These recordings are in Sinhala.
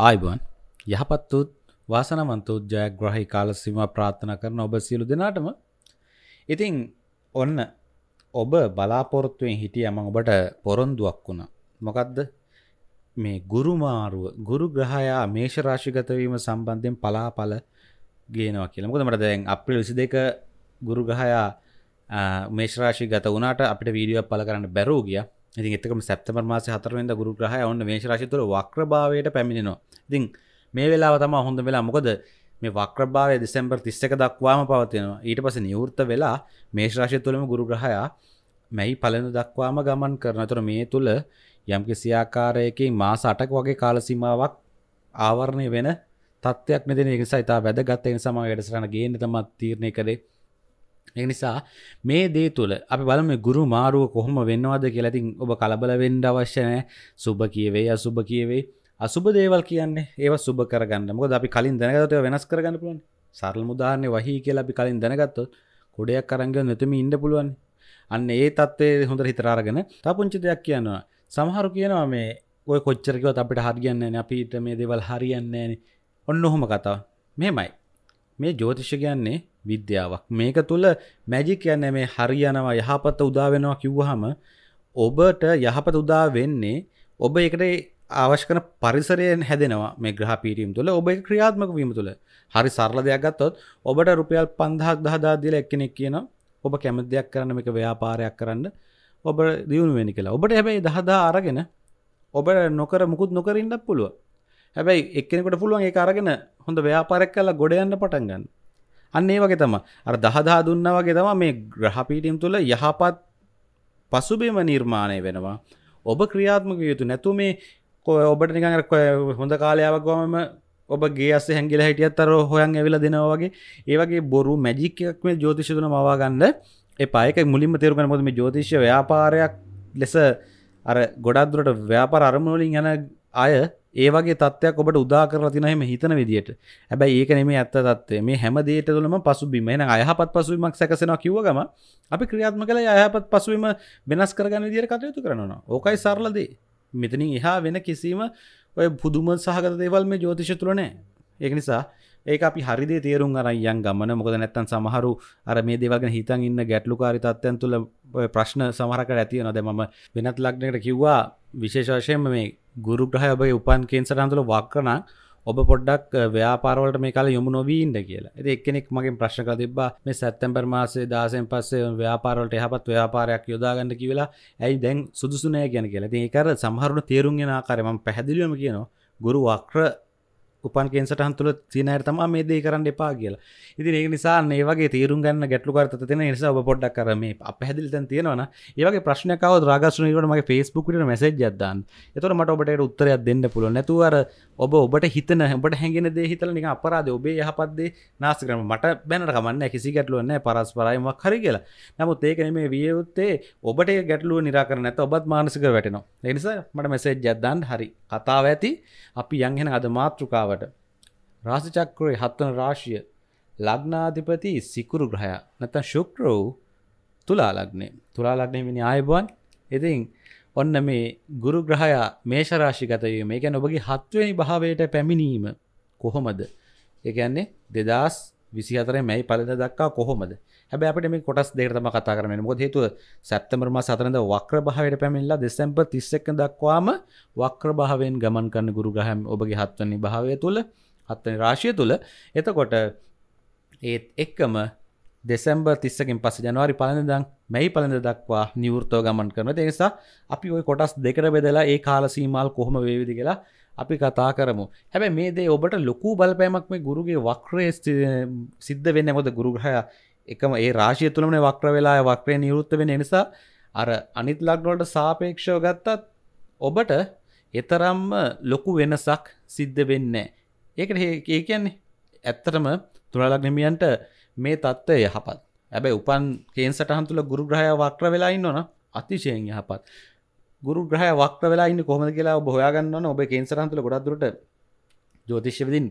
ආයිබන් යහපත්තුත් වාසනවන්තුත් ජයග්‍රහහි කාලසිම ප්‍රාථනා කරන ඔබ සියලු දෙනාටම ඉතිං ඔන්න ඔබ බලාපොරොත්තුවෙන් හිටිය ම ඔබට පොරොන්දුවක් වුණා මොකක්ද මේ ගුරුමාරුව ගුරු ග්‍රහයා මේෂරාශිගතවීම සම්බන්ධයෙන් පලාපල ගේනවා කියලා මොකද මට දැන් අප්‍රි විසි දෙක ගුරු ගහයා මේශ්‍රාශි ගත වනට අපිට වීඩියෝ පල කරන්න බැරූ ගියා ඉතින් එතකම සැප්තැම්බර් මාසේ 4 වෙනිදා ගුරු ග්‍රහය ඔන්න මේෂ රාශිය තුළ වක්‍රභාවයට පැමිණෙනවා. ඉතින් මේ වෙලාව තමයි හොඳ වෙලා. මොකද මේ වක්‍රභාවය දෙසැම්බර් 31 දක්වාම පවතිනවා. ඊට පස්සේ නිවෘත්ත වෙලා මේෂ රාශිය තුළම ගුරු ග්‍රහය මැයි පළවෙනි දක්වාම ගමන් කරනවා. ඒතර මේ තුළ යම් කිසි ආකාරයකින් මාස 8ක වගේ කාල සීමාවක් ආවරණය වෙන තත්ත්වයක් නෙදෙන නිසා ඉතා වැදගත් ඒ නිසා මම වැඩසටහන ගේන්න තමයි තීරණය කළේ. එනිසා මේ දේ තුළ අපි බලම ගුරු මාරුව කොහොම වෙන්නවාද කියලතින් ඔබ කලබල වෙන්ඩ අවශ්‍යනෑ සුබ කියවේ අසුබ කියවේ අසුබ දේවල් කියන්නේ ඒව සුබ කරගන්න මොකද අපි කලින් දැනගතව වෙනස් කරගන්න පුළුවන් සරල මුදාහරණය වහි කියලා අපි කලින් දැනගත්තොත් කොඩයක් කරංග නැතම ඉන්න පුළුවන් අන්න ඒ තත්වේ හොඳ හිතරාරගෙන තා පුංචි දෙයක් කියන්නවා සමහරු කියනවා මේ ඔය කොච්චරකවත් අපිට හරිගන්න අපිට මේ දේවල් හරියන්නේ ඔන්න ඔහොම කතාව මෙමයි මේ ජෝතිෂ කියන්නේ විද්‍යාවක් මේක තුළ මැජික් යන්න මේ හරියනවා යහපත උදාවෙනවා කිව්වහම ඔබට යහපත උදා වෙන්නේ ඔබ එකට ආවශ්කන පරිසරයෙන් හැදෙනවා මේ ග්‍රහ පිරීම් තුළ ඔබ ක්‍රියාත්මක වීම තුළ හරි සරල දෙයක් ගත්තොත් ඔබට රුපියල් පන්දහක් දහදාදිල එක්කෙනෙක් කියන ඔබ කැමති දෙයක් කරන්න එක ව්‍යාපාරයක් කරන්න ඔබ දියුණු වෙනි කියලා ඔබට හැබැයි දහදා අරගෙන ඔබ නොකර මුකුත් නොකරන්නත් පුළුව හැබැයි එක්කෙනෙකට පුළුවන් ඒ අරගෙන හොඳ ව්‍යාපාරක් කලා ගොඩ යන්න පටන්ගන්න අන්නේ වගේ තම අර දහදා දුන්න වගේ තම මේ ග්‍රහපීටම් තුළ යහපත් පසුබිම නිර්මාණය වෙනවා ඔබ ක්‍රියාත්මක යුතු නැතු මේ කොය ඔබට නිකර කොය හොඳ කාලයාවක් ගොමම ඔබ ගේස් හැගිල හිටියත්තර හොයන් ඇවිල දෙනවා වගේ ඒවගේ බොරු මැජික්කක් මේ ජෝතිෂතුන මවාගන්න එපායක මුලින්ම තේරුකන මොදම ජෝතිෂ ව්‍යාපාරයක් ලෙස අර ගොඩක්දුරට ව්‍යාපාර අරමුණලින් යන අය ඒවගේ තත්වයක් ඔබට උදා කරලා තිනහෙම හිතන විදිට හැබැයි ඒක නෙමේ ඇත්ත තත්වේ මේ හැම දේටතුළම පසුබිම එන අයහපත් පසුවීමක් සැකසෙනවා කිව්ව ගම අපි ක්‍රියාත්ම කළ අයහපත් පසුවීම වෙනස් කරගන්න විදිර කටයුතු කරනවා ඕකයි සරලදේ මෙතනින් එහා වෙන කිසිීම ඔය පුදුම සහගත දේවල් මේ ජෝතිෂ තුළනෑ ඒක නිසා ඒ අපි හරිදේ තේරුම් අරයන් ගමන මොකද නැත්තන් සමහරු අර මේ දෙවගෙන හිතන් ඉන්න ගැටලුකාරි තත්වයන් තුළ ප්‍රශ්න සමහරකට ඇතියනොද මම වෙනත් ලක්නකට කිව්වා විශේෂවශයෙන් මේ ගුරු ග්‍රහ ඔබගේ උපන් කේන්සට අඳුල වක්කන ඔබ පොඩ්ඩක් ව්‍යාපාරවලට මේ කාල යොමු නොවීන්න කියලා ඇති එක්කෙනෙක් මගේ ප්‍රශ්න කර තිබ්බා මේ සැත්තැම්බර් මාසේ දාසෙන් පස්සේ ව්‍යාපාරවලට යහපත් ව්‍යාපාරයක් යොදාගන්න කියලා ඇයි දැන් සුදුසු නෑ ගැන කියලා ඉතින් ඒකර සමහරුණ තේරුම් යන ආකාරය මම පැහැදිලිවම කියනවා ගුරු වක්‍ර උපන් කෙන්සටහන් තුළ තිනයට තම මේ දේ කරන්න එපා කියලා ඉතින් ඒ නිසා ඒවගේ තේරුම් ගන්න ගැටලු කරත තින නිසා ඔබ පොඩ්ඩක් කරම පැදිලිතන් තියෙනවන ඒවගේ ප්‍රශ්නකාව රාගශනීවට මගේ ෆස්බුකට මැසෙජ් අදදාන් එතොට මට ඔබට උත්තරයක් දෙන්න පුල නැතුවර ඔබ ඔබට හිතන හට හැගෙන දේ හිතල නික අපරාද ඔබේ යහපත්දේ නාස් කරම මට බැනට කමන්න කිසි ගැටලුවන්න පරස් පරයිමක් හරි කියලා නමුත් ඒක මේ වියයුත්තේ ඔබට ගැටලුව නිරාකර නැත ඔබත් මානසික වැටනවා එනිසා මට මැසෙජ් අදදාන් හරි කතාව ඇති අපි යංහෙන අද මාතෘකාව වෙලාවට රාසිචක්‍රයේ හත්වන රාශිය ලග්නාධිපති සිකුරු ග්‍රහයා නැත්නම් ශුක්‍ර වූ තුලා ලග්නේ. තුලා ලග්නේ වෙන්නේ ආයුබෝවන්. ඉතින් ඔන්න මේ ගුරු ග්‍රහයා මේෂ රාශිගත වීම. ඒ කියන්නේ ඔබගේ හත්වෙනි භාවයට පැමිණීම කොහොමද? ඒ කියන්නේ 2000 විසිහතර මැයි පලද දක්කා කොහොමද හැබ අපට මේ කොටස් දෙකටම කතා කරන මො හේතුව සැප්තමරම සතරද වක්‍ර භාවයට පැමිල්ලා දෙසැම්ප තිස්සක දක්වාම වක්‍ර භාවෙන් ගමන් කන්න ගුරු ගහැම් ඔබගේ හත්වනි භාවය තුළ හත්වනි රාශය තුළ එතකොට ඒත් එක්කම දෙසැම්බ තිස්සකින් පස ජනවාරි පලඳදං මැයි පලඳ දක්වා නිවෘතව ගමන් කරන දෙනිසා අපි ඔය කොටස් දෙකර බෙදලා ඒ කාලසීමල් කොහොම වේවිදි කියලා අපි කතා කරමු හැබැ මේ දේ ඔබට ලොකු බලපෑමක් මේ ගුරුගේ වක්‍රය සිද්ධ වෙන්න මොද ගුරුග්‍රහය එකම ඒ රාශය තුළමන වක්‍ර වෙලා වක්‍රය නිවෘත්ත වෙන නිසා අර අනිත් ලක්නොලට සාපේක්ෂව ගත්තත් ඔබට එතරම්ම ලොකු වෙනසක් සිද්ධ වෙන්න ඒකට ඒ කියන්නේ ඇත්තටම තුළලක්නමියන්ට මේ තත්ත්වය යහපත් ඇබැ උපන් කේන් සටහන්තුළ ගුරුග්‍රහය වක්‍ර වෙලායින්න ඕන අතිශයෙන් යහපත් ගුරු ග්‍රහ වක්ත වෙලා ඉන්න කොහම කියලා බොහයාගන්න ඔබ කේන්සරන්තුල ගොඩක්දුරට ජෝතිශ්‍යවිදින්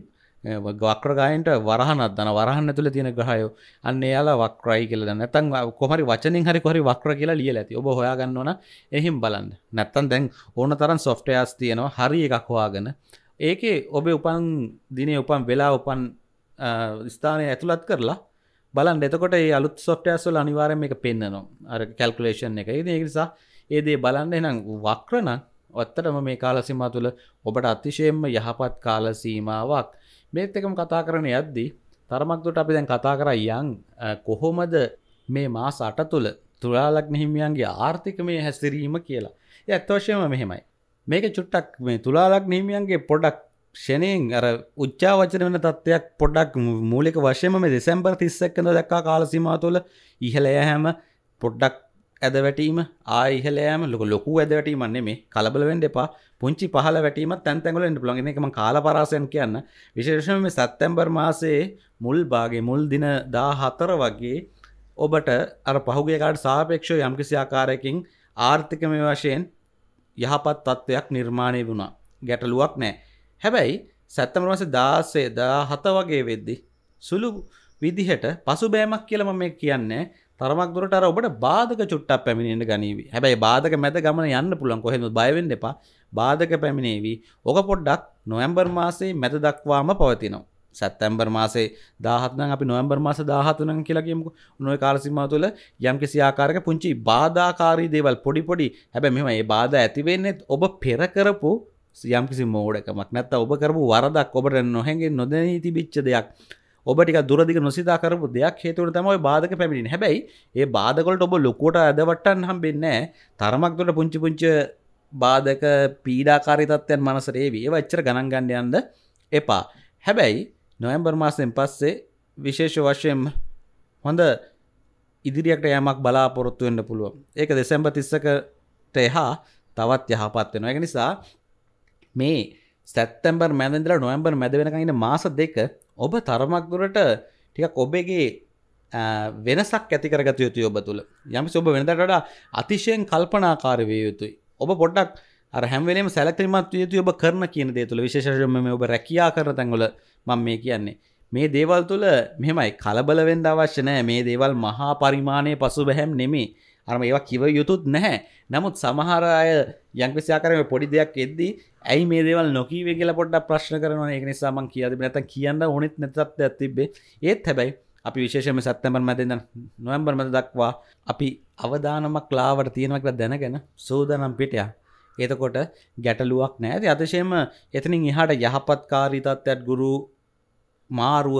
වක්‍රගායන්ට වරහනත් දන වරහන්න තුළ තියෙන ග්‍රහයෝ අන්න යාලා වක්රයි කියල නැතන් කොමරි වචනින් හරි කොරි වක්‍ර කියලා ලිය ඇති ඔබ හොයාගන්නවන එහෙම් බලන්න නැත්තන් දැන් ඕන තරන් සොෆ්ටයස් තියෙනවා හරි එකක් හොයාගෙන ඒකේ ඔබේ උපන් දිනේ උපන් වෙලා උපන් ස්ථානය ඇතුළත් කරලා බලන් එතකොට අලුත් සොෆ්ටයස්වල අනිවාරම එක පෙන්න්නනවා අර කැල්කුලේෂන් එක ඒ නිසා ඒදේ බලන්න එනම් වක්‍රණ ඔත්තටම මේ කාලසිමා තුළ ඔබට අතිශයෙන්ම යහපත් කාලසීමාවක් මේත් එකම කතා කරන යද්දී තරමක්දුට අපි දැන් කතා කර යං කොහොමද මේ මාස අට තුළ තුලාලක් නහිමියන්ගේ ආර්ථික මේ හැසිරීම කියලා ඒ ඇත්තවශයම මෙහෙමයි මේක චුට්ටක් මේ තුලාලක් නහිමියන්ගේ පොඩක් ෂනයෙන් අර උච්චා වචන වන තත්ත්වයක් පොඩක් මූලික වශයම මේ දෙසැම්බර් තිස්සක්කඳ දක්කා කාලසිමා තුළ ඉහලය හැම පොඩ්ඩක් ඇද වැටීම ආයහලෑම ලොක ලොකු ඇද වැටීමන්නේ මේ කලබලවෙන්ඩ එපා පුංචි පහල වැටීම තැන්තැගලට පුළන් එකම කාලපරාසයන් කියන්න විශේෂම සැත්තැම්බර් මාසේ මුල් බාගේ මුල් දින දා හතර වගේ ඔබට අර පහුගේකාට සාපේක්ෂෝ යම්කිසි ආකාරයකින් ආර්ථිකම වශයෙන් යහපත් තත්ත්වයක් නිර්මාණය වුණා ගැටලුවක් නෑ හැබැයි සැත්තමරවස දාසේ දා හත වගේ වෙද්දි සුළු විදිහට පසු බෑමක් කියලම මේ කියන්නේ තරමක් දුරට අර ඔබට බාධක චුට්ටක් පැමිණෙන්න ගනීවි. හැබැයි බාධක මැද ගමන යන්න පුළුවන් කොහෙන්ද බය වෙන්න එපා. බාධක පැමිණේවි. ඔක පොඩ්ඩක් නොවැම්බර් මාසේ මැද දක්වාම පවතිනවා. සැත්තැම්බර් මාසේ දාහත්නම් අපි නොවම්බර් මාස දාහතුනම් කියලගේමු නොය කාලසිම්මා තුළ යම් කිසි ආකාරක පුංචි බාධාකාරී දේවල් පොඩිපොඩි හැබැ මෙම ඒ බාධ ඇතිවෙන්නේෙත් ඔබ පෙරකරපු යම්කිසි මෝඩකමක් නැත්ත ඔබ කරපු වරදක් ඔබට නොහැගෙන් නොදැනී තිබිච්ච දෙයක් ඔබටික දුරදික නොසිතා කරපු දෙයක් හේතුව තමයි බාධක පැමිණි හැබැයි ඒ බාධකොලට ඔබ ලොකුවට ඇදවට්ටන් හම්බෙන්නේ තරමක් දුට පුංචි පුංචි බාධක පීඩාකාරී තත්ත්වයන් මනසට ඒවි ඒව එච්චර ගණන් ගන්න යන්න එපා හැබැයි නොවැම්බර් මාසයෙන් පස්සේ විශේෂ වශයෙන් හොඳ ඉදිරියට යෑමක් බලාපොරොත්තු වෙන්න පුළුවන් ඒක දෙසැම්බර් 30කට එහා තවත් යහපත් වෙනවා ඒක නිසා මේ සැත්තැම්බර් මැදඳලා නොවැම්බර් මැද වෙනකන් ඉන්න මාස දෙක ඔබ තරමක් දුරට ටිකක් ඔබේගේ වෙනසක් ඇතිකරගත යුතු ඔබ තුළ යම ඔබ වෙනදටට අතිශයෙන් කල්පනාකාර වේ යුතුයි ඔබ පොඩ්ඩක් හැමවලේ සැලක්‍රීමත් යුතු ඔබ කරන කියන දේ තුළ විශේෂම ඔබ රැකයා කර තැන්ගොල මං මේ කියන්නේ මේ දේවල් තුළ මෙමයි කලබලවෙන්ද අවශ්‍යනෑ මේ දේවල් මහා පරිමාණය පසු බැහැම් නෙමේ අරම ඒවා කිව යුතුත් නැහැ නමුත් සමහර අය යංකිසිාකරම පොඩි දෙයක් එද්දී ඇයි මේ දේවල් නොකීව කියලා පොඩ්ඩ ප්‍රශ්න කරන එක නිසාමන් කියද නැත කියන්න ඕනෙත් නැතත් ඇතිබේ ඒත් හැබැයි අපි විශේෂම සැත්තැමර් මැතින්න නොවම්බර් මත දක්වා අපි අවධානමක් ලාවට තියෙනකට දැනගෙන සූදනම් පිටයා එතකොට ගැටලුවක් නෑති අතිශයම එතනින් එහාට යහපත් කාරීතත්වයක්ත් ගුරු මාරුව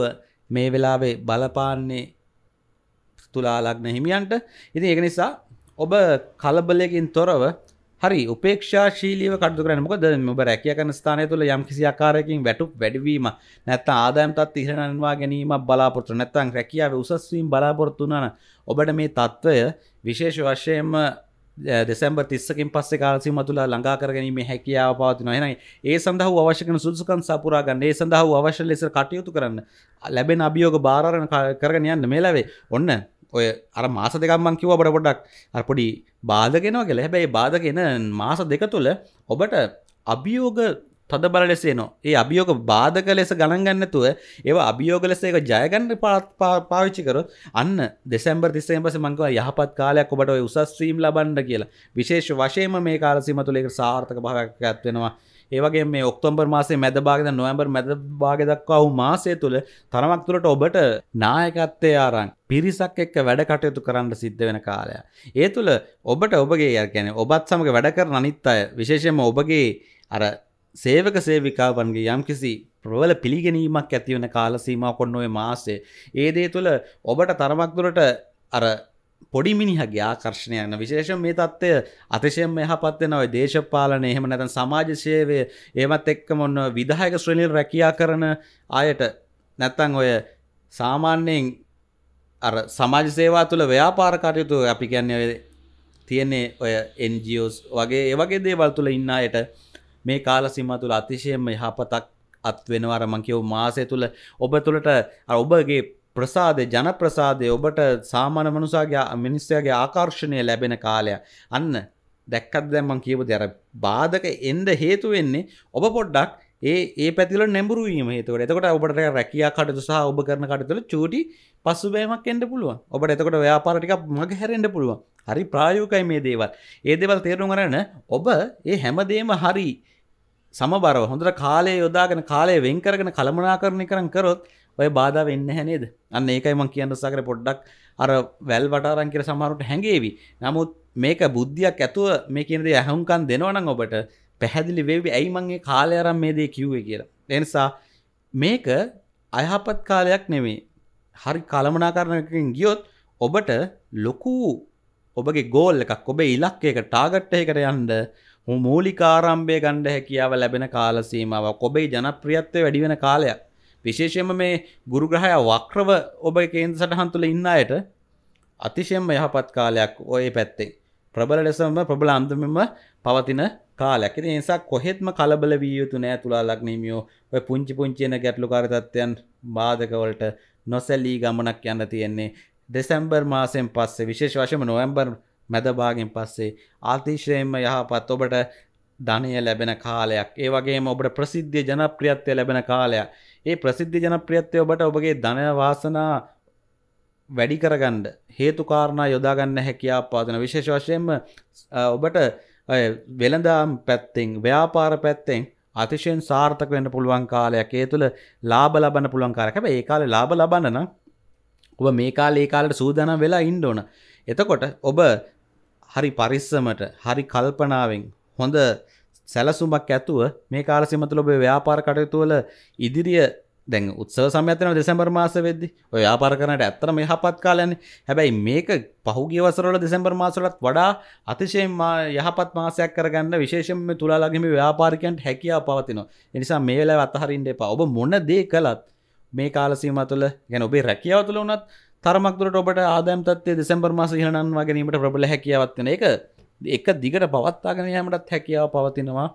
මේ වෙලාවේ බලපාන්නේ තුලා ලග්න හිමියන්ට ඉතින් ඒක නිසා ඔබ කලබලයකින් තොරව හරි උපේක්ෂාශීලීව කටු කරන්න මොකද ඔබ රැකිය කරන ස්ථානය තුළ යම් කිසි ආකාරයකින් වැටුප් වැඩිවීම නැත්නම් ආදායම් තත් ඉහළනවා ගැනීමක් බලාපොරොත්තු නැත්නම් රැකියාවේ උසස් වීම බලාපොරොත්තු වුණා නම් ඔබට මේ తত্ত্বය විශේෂ වශයෙන්ම දෙසැම්බර් 30කින් පස්සේ කාල සීමාව තුළ ළඟා කර ගැනීමේ හැකියාව පවතිනවා. එහෙනම් ඒ සඳහා වූ අවශ්‍ය කරන සුදුසුකම් සපුරා ගන්න. ඒ සඳහා වූ අවශ්‍ය ලෙස කටයුතු කරන්න. ලැබෙන අභියෝග බාර අරගෙන කරගෙන යන්න මේ ලැබේ. ඔන්න ඔය අර මාස දෙකම්මන් කිව බට පොඩක් අරපොඩි බාධගෙනවා කියලා හැබැයි බාධගෙන මාස දෙක තුළ ඔබට අභියෝග තද බල ලෙසේනවා ඒ අභියෝග බාධක ලෙස ගණන්ගන්නතුව ඒ අභියෝග ලෙස එක ජයගන්න පාවිච්චිකර අන්න දෙෙසම්බර් තිස්සේම්පස මංකව යහපත් කාලයක් ඔබට උසස්ත්‍රීම් ලබන්ඩ කියලා විශේෂ වශයම මේ කාලසිම තුළෙක සාර්ථක භාවයක් ඇත්වෙනවා ඒවගේ මේ ඔක්තොම්බර් මාසේ මැද භාගද නොවම්බර් මැද භාග දක්වා වූ මාසය තුළ තරමක් තුළට ඔබට නායකත්තේ ආරං පිරිසක් එක්ක වැඩ කටයුතු කරන්න සිද්ධ වෙන කාලය. ඒ තුළ ඔබට ඔබගේ යර්ගැන ඔබත් සමඟ වැඩ කර අනිත් අය විශේෂම ඔබගේ අර සේවක සේවිකාවන්ගේ යම්කිසි ප්‍රවල පිළිගැනීමක් ඇතිවන කාලසීම කොන්නොේ මාසේ. ඒදේ තුළ ඔබට තරමක්දුරට අර පොඩි මිනිහගේ ආකර්ශණය යන විශේෂ මේ තත්ත්වය අතිශයෙන් මෙහපත් වෙනවා දේශපාලන එහෙම නැතන් සමාජ සේවය ඒමත් එක්ක මොන්න විදායක ශ්‍රණීල් රැකයා කරන අයට නැත්තං ඔය සාමාන්‍යයෙන් අර සමාජ සේවා තුළ ව්‍යාපාර කටයුතු අපි කියන්නේ තියෙන්නේ ඔය එන්ජෝස් වගේ ඒවගේ දේවල් තුළ ඉන්නයට මේ කාල සිම තුළ අතිශයෙන්ම යහපතක් අත් වෙනවාර මංකිව මාසය තුළ ඔබ තුළට ඔබගේ ප්‍රසාදය ජනප්‍රසාදය ඔබට සාමාන මනුසාගේ මිනිස්සයාගේ ආකර්ශණය ලැබෙන කාලය අන්න දැක්කත් දැම්මන් කියපු දෙර බාධක එන්ඩ හේතු වෙන්නේ ඔබ පොඩ්ඩක් ඒ ඒ පැතිල නැඹරුවීම හේතුවට එතකොට ඔබට රැකයා කටතු සහ ඔබ කරන කටතුල චූටි පසුබෑමක් එන්ඩ පුළුවන් ඔබට එතකොට ව්‍යාපාරටික මග හැරෙන්ඩ පුළුවන් හරි ප්‍රායෝකයි මේ දේවල් ඒ දෙවල් තේරුම් කරන ඔබ ඒ හැමදේම හරි සමබරව හොඳට කාලය යොදාගෙන කාලය වෙන් කරගෙන කළමනා කරණය කරන කරොත් ඔය බාධ වෙන්න හැනේද අන්න ඒකයි මං කියන්න සකර පොඩ්ඩක් අර වැල් වටාරන් කියර සමහරුට හැඟේවි නමුත් මේක බුද්ධියක් ඇතුව මේ කියනද ඇහුම්කන් දෙනවනම් ඔබට පැහැදිලි වේවි ඇයි මංගේ කාලය අරම් මේ දේ කිව්වේ කියලා එනිසා මේක අයහපත් කාලයක් නෙමේ හරි කළමනා කරනකින් ගියොත් ඔබට ලොකු ඔබගේ ගෝල් එකක් ඔබ ඉලක්කයක ටාගට්ට එකට යන්ඩ මූලිකාරම්භය ගණ්ඩ හැකියාව ලැබෙන කාලසීමාව ඔබේ ජනප්‍රියත්වය වැඩිවෙන කාලයක් විශේෂයම මේ ගුරුග්‍රහය වක්‍රව ඔබ කේන්ද සටහන් තුළ ඉන්න අයට අතිශයෙන්ම යහපත් කාලයක් ඔය පැත්තේ ප්‍රබල ලෙසම ප්‍රබල අන්දමම පවතින කාලයක් ඉතින් නිසා කොහෙත්ම කලබල විය යුතු නෑ තුලා ලග්නහිමියෝ ඔය පුංචි පුංචි එන ගැටලුකාරී තත්ත්වයන් බාධකවලට නොසැලී ගමනක් යන්න තියෙන්නේ දෙසැම්බර් මාසයෙන් පස්සේ විශේෂ වශයෙන්ම නොවැම්බර් මැදභාගෙන් පස්සේ අතිශයෙන්ම යහපත් ඔබට ධනය ලැබෙන කාලයක් ඒ වගේම ඔබට ප්‍රසිද්ධිය ජනප්‍රියත්වය ලැබෙන කාලයක් ඒ ප්‍රසිද්ධි ජනප්‍රියත්වය ඔබට ඔබගේ ධන වාසනා වැඩි කරගන්න හේතු කාරණා යොදා ගන්න හැකියාව පාදන විශේෂ වශයෙන්ම ඔබට වෙළඳාම් පැත්තෙන් ව්‍යාපාර පැත්තෙන් අතිශයෙන් සාර්ථක වෙන්න පුළුවන් කාලයක් ඒ තුළ ලාභ ලබන්න පුළුවන් කාලයක්. හැබැයි ඒ කාලේ ලාභ ලබන්න නම් ඔබ මේ කාලේ ඒ කාලේට සූදානම් වෙලා ඉන්න ඕන. එතකොට ඔබ හරි පරිස්සමට, හරි කල්පනාවෙන් හොඳ සැලසුමක් ඇතුව මේ කාලසිමතු ලොබේ ව්‍යාපාර කටයුතුවල ඉදිරිය දැන් උත්සව සමයතන දෙසැම්බර් මාස වෙද්දි ඔය ්‍යාපාර කරනට ඇත්තරම යහපත් කාලයන හැබැයි මේක පහුගිය වසරල දෙසැම්බර් මාසලත් වඩා අතිශයෙන් යහපත් මාසයක් කරගන්න විශේෂම තුලාලගම ව්‍යාපාරිකයන්ට හැකියාව පවතිනවා එනිසා මේලා අතහරින්ට එපා ඔබ මොන දේ කළත් මේ කාලසීම තුළ ගැන ඔබේ රැකියාව තුළ වනත් තරමක්තුරට ඔබට ආදම් තත්ේ දෙසැම්බර් මාස හිරණන්වා ගැනීමට ප්‍රබල හැකියාවත්න එක එක දිගට පවත්තාගෙන යමටත් හැකියාව පවතිනවා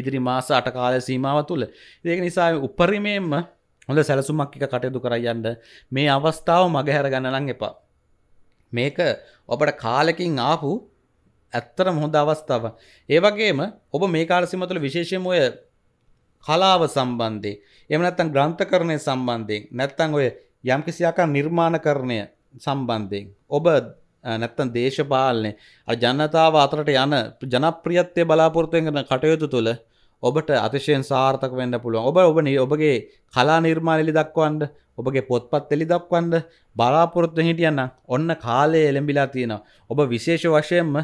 ඉදිරි මාස අට කාල සීමාව තුළ ඒක නිසා උපරිමයෙන්ම හොඳ සැලසුමක් එක කටයුතු කරයන්න මේ අවස්ථාව මගහැර ගණනං එපා මේක ඔබට කාලකින් ආපු ඇත්තර හොඳ අවස්ථාව ඒවගේම ඔබ මේ කාලසිම තුළ විශේෂම ඔය කලාව සම්බන්ධය එම නැත්තන් ග්‍රන්ථකරණය සම්බන්ධයෙන් නැත්තං ඔය යම්කිසියාකා නිර්මාණ කරණය සම්බන්ධයෙන් ඔබ නැත්තන් දේශපාලනය ජනතාව අතරට යන ජනප්‍රියත්වය බලාපොරත්තුවෙන් කරන කටයුතු තුළ ඔබට අතිශයෙන් සාර්ථක වෙන්න පුළුවන් ඔබ ඔබ ඔබගේ කලා නිර්මාණලි දක්වන්ඩ ඔබගේ පොත්පත් එලි දක්වන්ඩ බලාපොරොත්තු හිටියන්න ඔන්න කාලය එළඹිලා තියෙනවා ඔබ විශේෂ වශයෙන්ම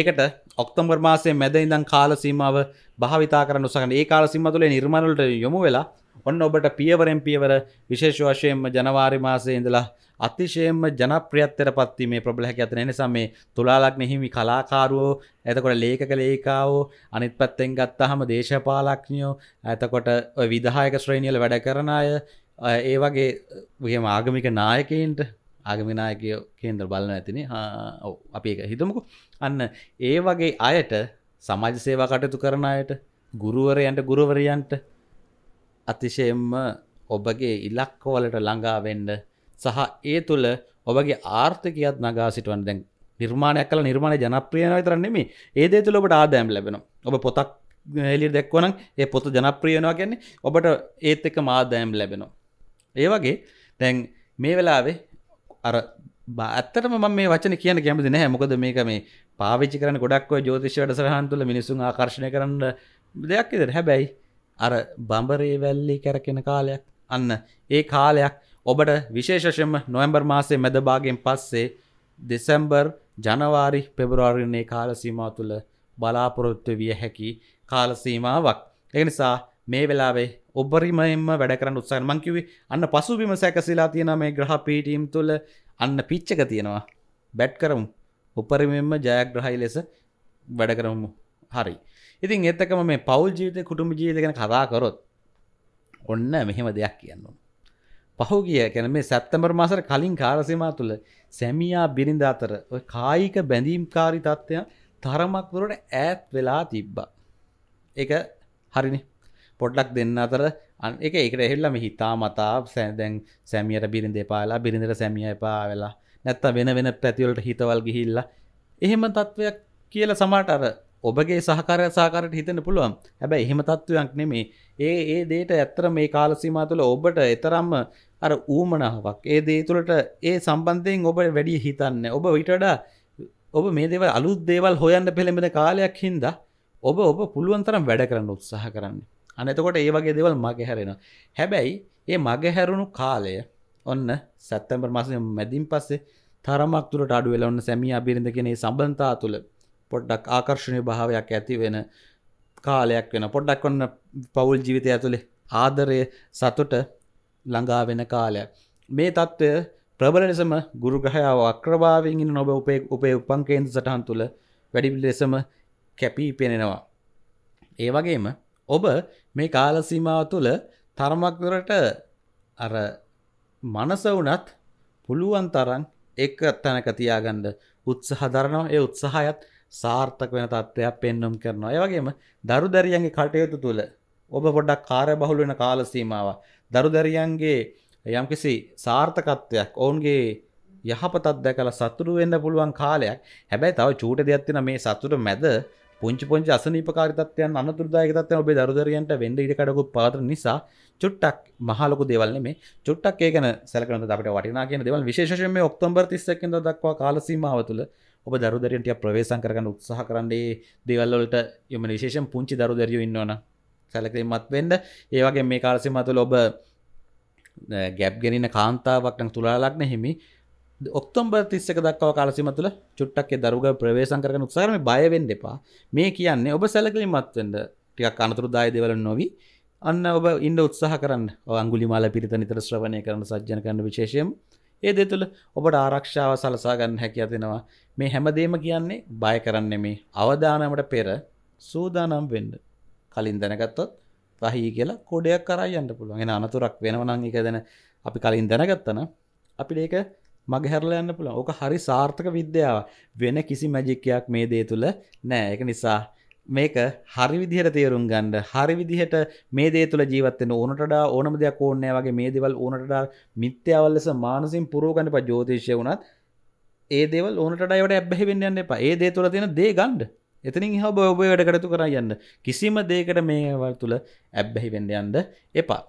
ඒකට ඔක්තම්බර් මාසේ මැද ඉඳන් කාල සීමාව භාවිතා කරන්න උසකන ඒ කාල සීම තුළේ නිර්මාණලට යොමු වෙලා ඔන්න ඔබට පියවරෙන් පියවර විශේෂ වශයෙන්ම ජනවාරි මාසය ඉඳලා අතිශයම ජනප්‍රියත්තර පත්වීමේ ප්‍රබලහැක ඇතන නිසා මේ තුලාලක් නෙහිමි කලාකාරුවෝ ඇතකොට ලේකක ලේකාවෝ අනිත් පත්තෙන් ගත්තහම දේශපාලක්ඥයෝ ඇතකොට විදහායක ශ්‍රේණියල වැඩ කරන අය ඒ වගේ වහම ආගමික නායකයින්ට ආගමිනායකය කේන්ද්‍ර බලන ඇතිනේ ඔව අපි එක හිතමුකු අන්න ඒ වගේ අයට සමාජ සේවා කටයුතු කරන අයට ගුරුවරයන්ට ගුරුවරයන්ට අතිශයෙන්ම ඔබගේ ඉලක්කවලට ළඟා වෙන්න සහ ඒ තුළ ඔබගේ ආර්ථකයත් නගා සිටුවන් දැන් නිර්මාණයක් කල නිර්මාණ ජනප්‍රියන විතරන්නේ මේ ඒ දේ තුළ ඔබට ආදෑම් ලැබෙන ඔබ පොතක් හෙලි දැක්වනම් ඒ පොත ජනප්‍රියනවා කියන්නේ ඔබට ඒත් එක මාදෑම් ලැබෙනවා. ඒ වගේ දැන් මේ වෙලාවේ අර ඇත්තටම ම මේ වචන කියන කැමති නෑ මොකද මේක මේ පාවිච්චි කරන ගොඩක් ජෝතිෂයට සහන් තුළ මිනිසුන් ආකර්ශණය කරන්න දෙයක් ඉදර හැබැයි අර බඹරේ වැල්ලි කැරකෙන කාලයක් අන්න ඒ කාලයක් ඔබට විශේෂයෙන්ම නොවැම්බර් මාසේ මැදභාගෙන් පස්සේ දෙසැම්බර් ජනවාරි පෙබරවාරින්නේ කාලසීමා තුළ බලාපොරොත්තු විය හැකි කාලසීමාවක්. එනිසා මේ වෙලාවේ ඔබරිමයෙන්ම වැඩ කරන්න උත්සාහ මංකිවේ අන්න පසුබිම සැකසිලා තියෙන මේ ග්‍රහ පීටීම් තුළ අන්න පිච්චක තියෙනවා. බැට් කරමු. උපරිමෙන්ම ජයග්‍රහයි ලෙස වැඩ කරමු. හරි. ඉතින් එත්තකම මේ පවල් ජීවිතය කුටුම ජීවිත ගැන කතා කරොත් ඔන්න මෙහෙම දෙයක් කියන්නවා. පහුගිය ගැන මේ සැත්තමර් මාසර කලින් කාරසිමා තුළ සැමියා බිරිඳ අතර කායික බැඳීම්කාරි තත්ත්වයන් තරමක් දුරට ඈත් වෙලා තිබ්බා. එක හරිනි පොඩ්ඩක් දෙන්න අතර අන් එක එකට එහෙල්ලම හිතා මතා සැදැන් සැමියට බිරිඳ එපාලා බිරිඳට සැමිය එපා වෙලා නැත්ත වෙන වෙන පැතිවලට හිතවල් ගිහිල්ලා එහෙම තත්ත්වයක් කියල සමට අර ඔබගේ සහකාරය සාකාරයට හිතන්න පුළුවන් හැබැයි එහෙම තත්ත්වයක් නෙමේ ඒ ඒ දේට ඇත්තර මේ කාලසීමා තුළ ඔබට එතරම්ම අර ඌමනාවක් ඒ දේ තුළට ඒ සම්බන්ධයෙන් ඔබ වැඩිය හිතන්න ඔබ විටඩ ඔබ මේ දෙව අලුත් දේවල් හොයන්න පෙළෙමෙන කාලයක් හින්ද ඔබ ඔබ පුළුවන්තරම් වැඩ කරන්න උත්සාහ කරන්න අනතකොට ඒ වගේ දෙවල් මගේ හැරෙන හැබැයි ඒ මගේ හැරුණු කාලය ඔන්න සැත්තැම්බර් මාසය මැදින් පස්සේ තරමක් තුළට අඩු වෙලා ඔන්න සැමිය අබිරිඳ කෙනේ සම්බන්තා තුළ පොඩ්ඩක් ආකර්ශණය භාවයක් ඇති වෙන කාලයක් වෙන පොඩ්ඩක් ඔන්න පවුල් ජීවිතය ඇතුළේ ආදරය සතුට ළඟා වෙන කාලය මේ තත්ත්වය ප්‍රබල ලෙසම ගුරුග්‍රහයාව අක්‍රභාවෙන් නොබ උපේ උපේ උපංකේන්ද සටහන් තුළ වැඩිපිල් ලෙසම කැපී පෙනෙනවා. ඒ වගේම ඔබ මේ කාලසීමාව තුළ තරමක්දරට අර මනස වනත් පුළුවන් තරන් එක තැනක තියාගන්න උත්සහ දරනවා ඒ උත්සාහයත් සාර්ථක වෙන තත්ත්වයක් පෙන්නුම් කරනවා. ඒ වගේම දරු දැරියන්ගේ කටයුතු තුළ ඔබ පොඩක් කාර්ය බහුල වෙන කාලසීමාව දරු දැරියන්ගේ යම්කිසි සාර්ථකත්වයක් ඔවුන්ගේ යහපතත් දැකලා සතුරු වෙන්න පුළුවන් කාලයක් හැබැයි තව චූට දෙයක් තියෙන මේ සතුට මැද පුංචි පුංචි අසනීපකාරීතත්වයන් අනතුරුදායක තත්ත්වයන් ඔබේ දරුදරියන්ට වෙන්න ඉඩ කඩකුත් පාතර නිසා චුට්ටක් මහලොකු දේවල් නෙමේ චුට්ටක් ඒ ගැන සැලකනොත් අපිට වටිනා කියන දේවල් විශේෂයෙන් මේ ඔක්තෝබර් 31 වෙනිදා දක්වා කාල සීමාව තුළ ඔබ දරුදරියන්ට ප්‍රවේශම් කරගන්න උත්සාහ කරන්නේ දේවල් වලට යොමන විශේෂයෙන් පුංචි දරුදරියෝ ඉන්නවනේ සැලකීමත් වෙන්ඩ ඒවගේ මේ කාලසි මතු ඔබ ගැබ් ගෙනන කාන්තාවක්න තුලාලක්න හිමි ඔක්තොම්බ තිස්සක දක්ව කාලසිම තුළ චුට්ටක් දරුග ප්‍රවේශන් කරන උත්සරම බයවෙන් දෙපා මේ කියන්නේ ඔබ සැලකලිමත්වෙන්ට ටිකක් අනතුරු දාය දෙවල නොවී අන්න ඔබ ඉන්ඩ උත්සාහ කරන්න අංගුලි මාල පිරිත නිතර ශ්‍රවණය කරන සජ්ජන කරන්න විශේෂයම් ඒ දෙතුළ ඔබට ආරක්ෂාව සලසාගන්න හැකියතිෙනවා මේ හැමදේම කියන්නේ බය කරන්න මේ අවධානමට පෙර සූදානම් වෙන්ඩ කලින් දැනගත්තොත් වහහි කියලා කොඩයක් කරයන්න පුළුවන් එෙන අනතුරක් වෙනවනං එක දැන අපි කලින් දැනගත්තන අපිට ඒක මගහැරල යන්න පුළුව ඕක හරි සාර්ථක විද්‍යාව වෙන කිසි මැජික්කයක් මේ දේ තුළ නෑ එක නිසා මේක හරි විදිහට තේරුම් ගන්න හරි විදිහට මේ දේ තුළ ජීවත්වෙන ඕනට ඕනම දෙයක් ඕන්නෑ වගේ මේ දෙවල් ඕනට මිත්‍යවල්ලෙස මානසින් පුරෝගණප ජෝතිශය වුණත් ඒ දෙවල් ඕනට අයට ඇබැහි වෙන්න එපා ඒ දේ තුළ තියෙන දේ ගණ්ඩ එතනින් හ ඔබ වැඩ කරතු කර යන්න කිසිම දේකට මේවල් තුළ ඇබ්බැහි වෙන්ඩ යන්ඩ එපා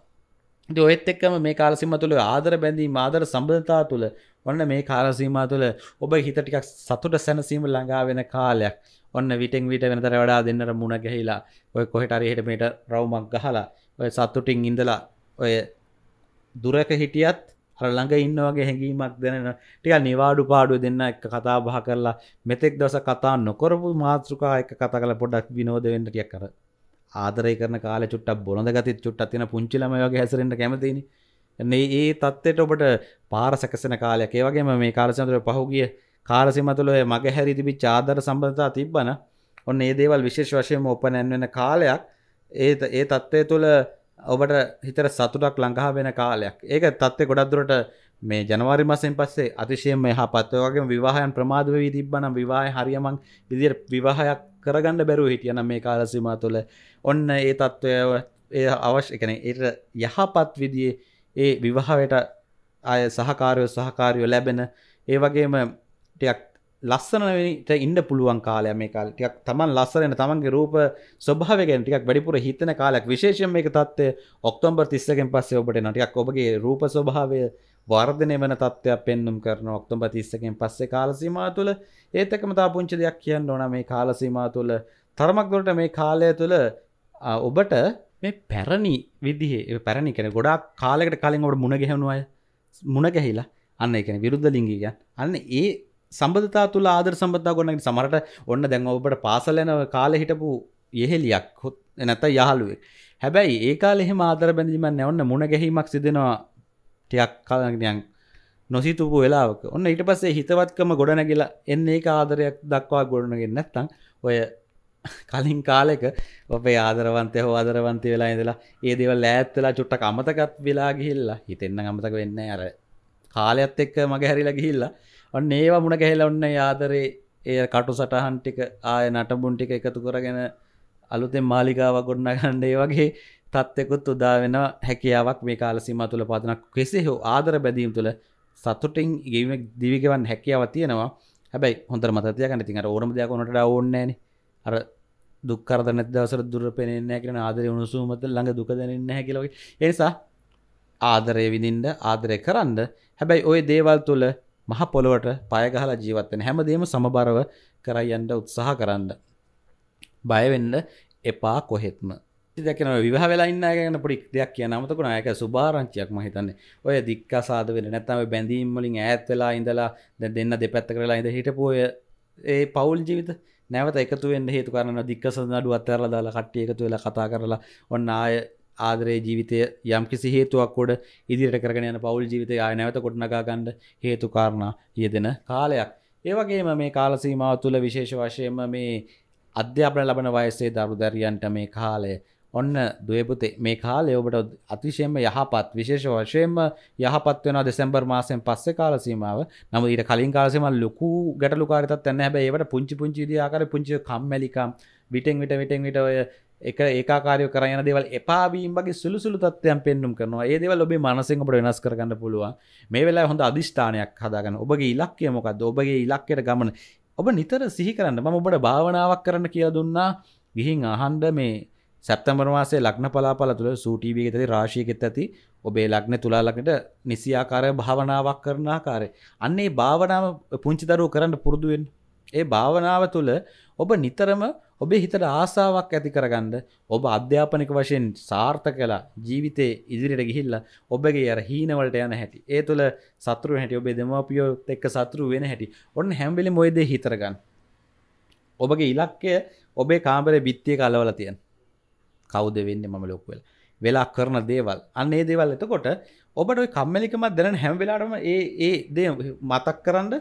ඔයත් එක්කම මේ කාලසිම තුළ ආදර බැඳී මාදර සම්බධතා තුළ ඔන්න මේ කාලසීම තුළ ඔබ හිත ටිකක් සතුට සැනසීම ළඟා වෙන කාලයක් ඔන්න විටෙන් විට වෙනතර වඩා දෙන්නට මුණ ගැහිලා ඔය කොහෙටරිහට මේට රවුමක් ගහලා ඔය සත්තුටින් ඉඳලා ඔය දුරක හිටියත් හර ළඟ ඉන්නවගේ හැඟීමක් දැනෙන ටික නිවාඩු පාඩුව දෙන්න එක කතා බහ කරලා මෙතෙක් දවස කතා නොකරපු මාතෘකා එක කතා කළ පොඩක් විනෝද වෙන්න ටිකක් කර ආදරය කරන කාලේ චුට්ටක් බොළඳ ගතිත් චුට්ටක් තියෙන පුංචි ළමයි වගේ හැසිරෙන්න කැමතිනේ මේ ඒ තත්ත්වයට ඔබට පාර සැකසෙන කාලයක් ඒ වගේම මේ කාලසඳුර පහුගිය කාලසීම තුළ මග හැරී තිබිච්ච ආදර සම්බන්ධතා තිබ්බන ඔන්න ඒ දේවල් විශේෂ වශයෙන්ම ඔපනැන් වෙන කාලයක් ඒ ඒ තත්ත්වය තුළ ඔබට හිතර සතුටක් ලංඟහා වෙන කාලයක් ඒක තත්ත්ය ගොඩක්දුරට මේ ජනවාරි මසෙන් පස්සේ අතිශයෙන් මෙහා පත්ව වගේ විවාහයන් ප්‍රමාධවී තිබ්බන විවාහ හරියමං විදිර විවාහයක් කරගන්න බැරුව හිටියන මේ කාලසිමා තුළ ඔන්න ඒ තත්ත්වය ඒ අවශ්‍ය එකන එයට යහපත් විදිේ ඒ විවාහවට අය සහකාරයෝ සහකාරයෝ ලැබෙන ඒ වගේම ටයක් ලස්සනට ඉන්න පුළුවන් කාලය මේ කාල ටිකක් තමන් ලස්සරෙන තමන්ගේ රූප ස්වභාවයෙන් ටිකක් වැඩිපුර හිතන කාලයක් විශේෂයෙන් මේක තත්ත්වය ඔක්තෝම්බර් 30 කින් පස්සේ ඔබට එනවා ටිකක් ඔබගේ රූප ස්වභාවය වර්ධනය වෙන තත්ත්වයක් පෙන්වුම් කරන ඔක්තෝබර් 30 කින් පස්සේ කාල සීමාව තුළ ඒත් එක්කම තව පුංචි දෙයක් කියන්න ඕන මේ කාල සීමාව තුළ තරමක් දුරට මේ කාලය තුළ ඔබට මේ පැරණි විදිහේ පැරණි කෙන ගොඩාක් කාලෙකට කලින් ඔබට මුණ ගැහුණු අය මුණ ගැහිලා අන්න ඒ කියන්නේ විරුද්ධ ලිංගිකයන් අන්න ඒ සම්බධතා තුළ ආදර සම්බතා ගොන්නට සමරට ඔන්න දැන් ඔබට පාසලන කාල හිටපු යෙහෙලියක් හොත් නැත යහළුවේ හැබැයි ඒ කාලෙහෙ ආදර බැඳීම නැවන්න මුණ ගැහීමක් සිදෙනවා ටයක් කාලනයන් නොසිතුපු වෙලාවක ඔන්න ඊට පස්සේ හිතවත්කම ගොඩනැගිලා එන්න ඒක ආදරයක් දක්වා ගොඩනගෙන් නැත්තං ඔය කලින් කාලෙක ඔබේ ආදරවන්තය හෝ ආදරවන්තය වෙලා ඉඳලා ඒ දේවල් ඈත්වෙලා චුට්ටක් අමතකත් වෙලා ගිහිල්ලා හිතෙන්න අමතක වෙන්න අර කාලයත් එක්ක මගේ හැරිලා ගිහිල්ලා ඔන්න ඒවා මුණ ගැහෙල ඔන්න ආදරේ ඒ කටු සටහන් ටික ආය නටබුන් ටික එකතු කරගෙන අලුතෙන් මාලිකාව ගොඩන්න ගණ්ඩ ඒ වගේ තත්ෙකුත් උදා වෙන හැකියාවක් මේ කාල සීම තුළ පදනක් කෙසේ හෝ ආදර බැදීම් තුළ සතුටින් ගේම දිවිගවන් හැකියාව තියෙනවා හැබැයි හොඳ මතතිය ගනතින් අර ඕනම දෙයක් නොට ඕන්නෑන අර දුක්කරද නැදවසර දුර පෙනෙන්න කරන ආදර උණුසුමත ළඟ දුකදනන්න හැකිලවගේ එනිසා ආදරය විඳින්ට ආදරය කරන්න හැබැයි ඔය දේවල් තුළ මහ පොළොවට පයගහලා ජීවත්වෙන හැමදේම සමබරව කරයන්ට උත්සාහ කරන්න. බයවෙන්න එපා කොහෙත්ම දැකන විවාහ වෙලාන්න ගැන පොඩි දෙයක් කිය නමතකුණ අයක සුභාරංචියක් මහිතන්නේ ඔය දික්ක සාද වෙන නැතම බැඳීම්මලින් ඇත් වෙලා ඉඳලා දැ දෙන්න දෙපැත්ත කරලා ඉඳ හිටපුය ඒ පවුල් ජීවිත නැවත එකතුවෙන් හේතු කරන දික්ක සඳඩුවත් ඇරල දාලා කට්ටිය එකතු වෙලා කතා කරලා ඔන්න ආය ආදරේ ජීවිතය යම්කිසි හේතුවක් කොට ඉදිරියට කරගෙන යන පවුල් ජීවිතය ආය නැවත කොටනගා ගන්න හේතු කාරණා යෙදෙන කාලයක්. ඒ වගේම මේ කාල සීමාව තුළ විශේෂ වශයෙන්ම මේ අධ්‍යාපන ලබන වයසේ දරු දැරියන්ට මේ කාලය ඔන්න දුවපුතේ මේ කාලය ඔබට අතිශයෙන්ම යහපත් විශේෂ වශයෙන්ම යහපත් වෙන දෙසැම්බර් මාසයෙන් පස්සේ කාලසීමාව නම ඊට කලින් කාලසීම ලොකු ගැටලුකාරිතත් යන්න හැබැයි ඒවට පුංචි පුංචි විදිහේ ආකාරයේ පුංචි කම්මැලිකම් විටෙන් විට විටෙන් විට ඔය එක ඒකාකාරය කරයන දෙවල් එපාවීමගේ සුළුසුළු තත්වයන් පෙන්නුම් කරනවා ඒ දෙවල් ඔබේ මනසින් ඔබට වෙනස් කරගන්න පුළුවන් මේ වෙලා හොඳ අධිෂ්ඨානයක් හදාගන්න ඔබගේ ඉලක්කය මොකක්ද ඔබගේ ඉලක්කයට ගමන ඔබ නිතර සිහි කරන්න මම ඔබට භාවනාවක් කරන්න කියලා දුන්නා ගිහින් අහන්ඩ මේ සැප්තමරවාසේ ලක්න පලාපල තුළ සූටීවී ඇති රාශයකෙත් ඇති ඔබේ ලක්න තුලාලකට නිසියාකාරය භාවනාවක් කරනා කාරය අන්නේ භාවනාව පුංචිදරුව කරන්න පුරදුවෙන් ඒ භාවනාව තුළ ඔබ නිතරම ඔබේ හිතට ආසාවක් ඇති කරගන්න ඔබ අධ්‍යාපනික වශයෙන් සාර්ථක කළා ජීවිතේ ඉදිරියට ගිහිල්ලා ඔබගේ අර හීනවලට යන හැටි. ඒ තුළ සතුරු හැටි ඔබේ දෙමාපියොත් එක්ක සතුරු වෙන හැටි. ඔන්න හැම වෙලෙම ওই දේ හිතර ගන්න. ඔබගේ ඉලක්කය ඔබේ කාමරේ බිත්තිය කලවලා තියන. කවුද වෙන්නේ මම ලොකු වෙලා. වෙලා කරන දේවල්. අන්න ඒ දේවල් එතකොට ඔබට ওই කම්මැලිකමක් දැනෙන හැම වෙලාවෙම ඒ ඒ දේ මතක් කරන්ඩ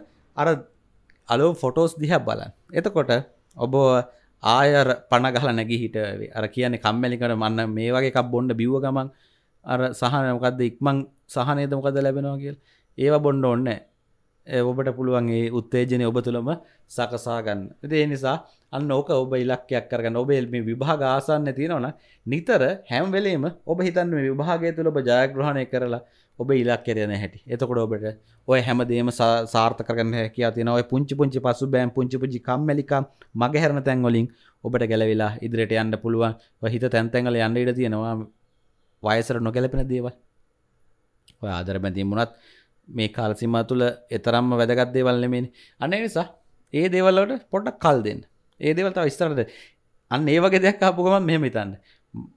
අර අලෝ ෆොටෝස් දිහ බලන් එතකොට ඔබ ආයර පණගහල නැගිහිට අර කියන කම්මැලිකට මන්න මේ වගේ එකක් බොන්්ඩ බිව්ව ගමන් අර සහනමකක්ද ඉක්මං සහනේදමකද ලැබෙනවා කියල් ඒව බොන්්ඩ ඔන්න ඔබට පුළුවන්ගේ උත්තේජනය ඔබ තුළම සකසාගන්න දේ නිසා අන්න ඕක ඔබ ඉලක්කයක් කරගන්න ඔබ එල්ම විභාග ආසන්න තියෙනවන නිතර හැම්වෙලීම ඔබ හිතන්න විභාගය තුළ ඔබ ජයග්‍රහණය කරලා ඔබ ඉලක් කරයන හැටි එතකොට ඔබට ඔය හැමදේම සාර්ථකරන හැකයා තින ඔය පුංචි පුංචි පසු බෑම් පුංචි පුංචි කම්මලිකම් මගහැරණ තැන්වලින් ඔබට ගැලවෙලා ඉදිරිට යන්න පුළුවන් හිත තැන්තැන්ගල යන්න ඉඩ තියෙනවා වයසර නොගැලපෙන දේවල් ඔය ආදර බැඳීම් මුණත් මේ කාලසිම තුළ එතරම්ම වැදගත් දේවල්ලමෙන් අන්න නිසා ඒ දේවල්ලට පොඩ්ඩක් කල් දෙන්න ඒ දේවල්ත විස්තරට අන්න ඒ වගේ දෙයක් ආපුගම මෙහම හිතන්න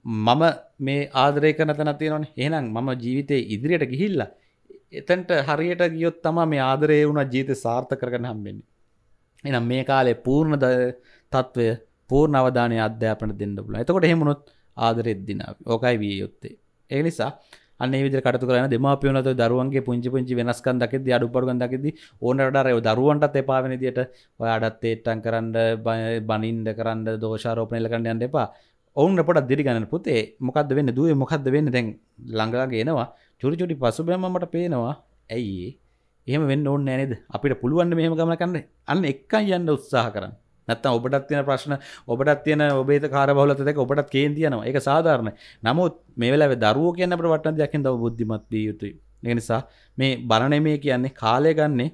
මම මේ ආදරය කන තැනති නොන එනම් මම ජීවිතය ඉදිරියට ගිහිල්ලා එතන්ට හරියට ගියොත් තම මේ ආදරය වුණ ජීත සාර්ථ කරගන හම්බෙන්නේ එනම් මේ කාලේ පූර්ණද තත්ත්වය පූර්ණ අවධානය අධ්‍යාපන දෙන්න පුල එතකොට හෙමුණොත් ආදරෙද්දින ඕකයි විය යුත්තේ ඒ නිසා අන්න විද කටතු කරන දෙමාපියනත දරුවන්ගේ පුංචි පුංචි වෙනස්කන් දකිද අඩුපරුගන් දකිද ඕනටරය දරුවන්ට එපාවෙන දිට ඔය අඩත් ඒට්ටන් කරන්න බනින්ද කරන්න දෝෂාරෝපනල කරන්න යන්න එපා ඔවුන් පට දිරිගන්න පුතේ මොකක්ද වෙන්න දුවේ මොකක්ද වෙන්න දැන් ලඟලාගේනවා චුරිචුටි පසුබෑමට පේනවා ඇයි එහෙම වෙන්න ඕන්න නෑනෙද අපිට පුළුවන් මෙහම ගමකන්න අන්න එක්කයි යන්න උත්සාහ කරන්න නැත්ත ඔබටත් තියෙන ප්‍රශ්න ඔබටත් තියෙන ඔබේ කාර බහලත දෙක ඔබටත් කේන් තියනවා එක සාධාරණ නමුත් මේවෙලාව දරුව කියන්න ප්‍රවට්ටන් දෙයක්කින් දව බුද්ධිමත් විය යුතුයි නිසා මේ බරණ මේ කියන්නේ කාලය ගන්නේ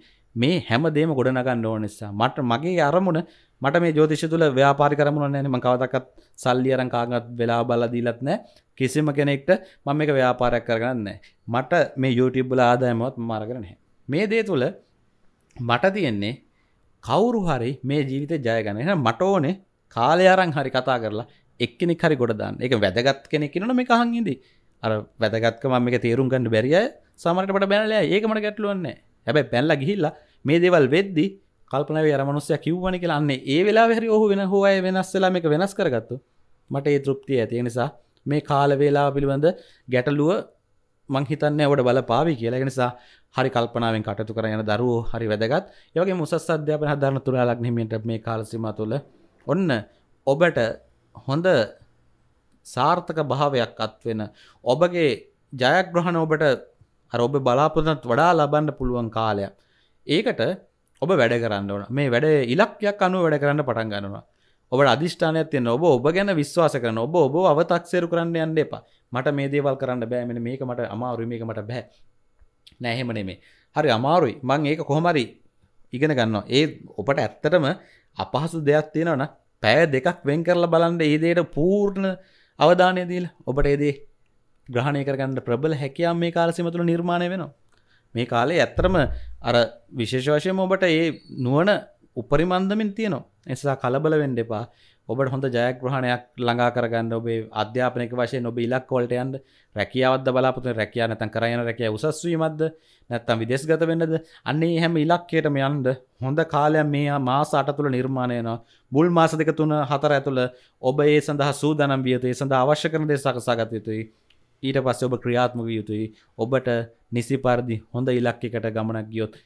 මේ හැම දේම ගොඩනගන්න ඕන නිසා මට මගේ අරමුණ මට මේ ජෝතිෂ තුල ව්‍යාපාරි කරමුණ නැහැ මම කවදාවත් සල්ලි අරන් කාගවත් වෙලා බලලා දීලත් නැහැ කිසිම කෙනෙක්ට මම මේක ව්‍යාපාරයක් කරගන්නේ නැහැ මට මේ YouTube වල ආදායමවත් මම අරගෙන නැහැ මේ දේ තුල මට තියෙන්නේ කවුරු හරි මේ ජීවිත ජයගන මට ඕනේ කාලයාරං හරි කතා කරලා එක්කෙනෙ හරි ගොඩදාන්න එක වැදගත් කෙනෙ කිනන මේ කහන්හිදී අර වැදගත්ක මම එක තේරුම් ගන්න බැරිය සමරටට බැනලෑ ඒකමට ගැටලුවන්නේ හැබැ පැල්ල ගිහිල්ලා මේ දෙවල් වෙද්දි කල්පනව අරමනුස්සය කිව්වන කියලන්නේ ඒ වෙලා හරි ඔහු වෙන හෝය වෙනස්සලා එක වෙනස් කරගත්තු මට ඒ තෘප්තිය ඇති නිසා මේ කාල වේලා පිළිබඳ ගැටලුව මංහිතන්න ඔට බලපාවි කියලා නිසා හරි කල්පනාවෙන් කටතු කර යන දරුවෝ හරි වැදගත් යගේ මුසස් අධ්‍යාපන හදාරන තුරාලක් හිමියට මේ කාලසිම තුළ ඔන්න ඔබට හොඳ සාර්ථක භාවයක් අත්වෙන ඔබගේ ජයග්‍රහණ ඔබට ඔබ බලාපොරනත් වඩා ලබන්න පුළුවන් කාලයක් ඒකට ඔබ වැඩ කරන්න ඕන මේ වැඩ ඉලක්යක් අනුව වැඩ කරන්න පටන් ගන්නවා ඔබ අධිෂ්ඨානයක් තියෙන ඔබ ඔබ ගැන විශ්වාස කරන ඔබ ඔබ අවතක්සේරු කරන්න යන්න එපා මට මේ දේවල් කරන්න බෑ මෙන්න මේක මට අමාරු මේක මට බෑ නෑහෙම නෙමේ හරි අමාරුයි මං ඒක කොහොමරි ඉගෙන ගන්න ඒ ඔපට ඇත්තටම අපහසු දෙයක් තියෙනවන පෑ දෙකක් වෙන් කරලා බලන්න ඒදේට පූර්ණ අවධානය දීල් ඔබට ඒදේ ග්‍රහණය කරගන්න ප්‍රබල හැකයාම් මේ කාලසිම තුළ නිර්මාණය වෙනවා මේ කාලේ ඇත්තරම අර විශේෂ වශයෙන් ඔබට ඒ නුවන උපරිමන්දමින් තියනවා එසා කලබල වෙන්ඩ එපා ඔබට හොඳ ජයග්‍රහණයක් ළඟා කරගන්න ඔබේ අධ්‍යාපනක වශය නොබ ඉලක්වලටයන් රැකියාවද බලාපොත රැකයා නැතන් කරයන රැකිය උසස්වීමද නැත්තම් විදෙස්ගත වෙන්නද අන්නේ හැම ඉලක්කයට මෙයන්ද හොඳ කාලයක් මේ මාස අට තුළ නිර්මාණයනවා මුල් මාස දෙක තුන හතර ඇතුළ ඔබ ඒ සඳහා සූදනම් වියතේ සඳ අවශ්‍ය කරන දෙ සකසාගත යුතුයි ඊට පස්ස ඔබ ක්‍රියාත්මක යුතුයි ඔබට නිසි පරිදි හොඳ ඉලක්කකට ගමනක් ගියොත්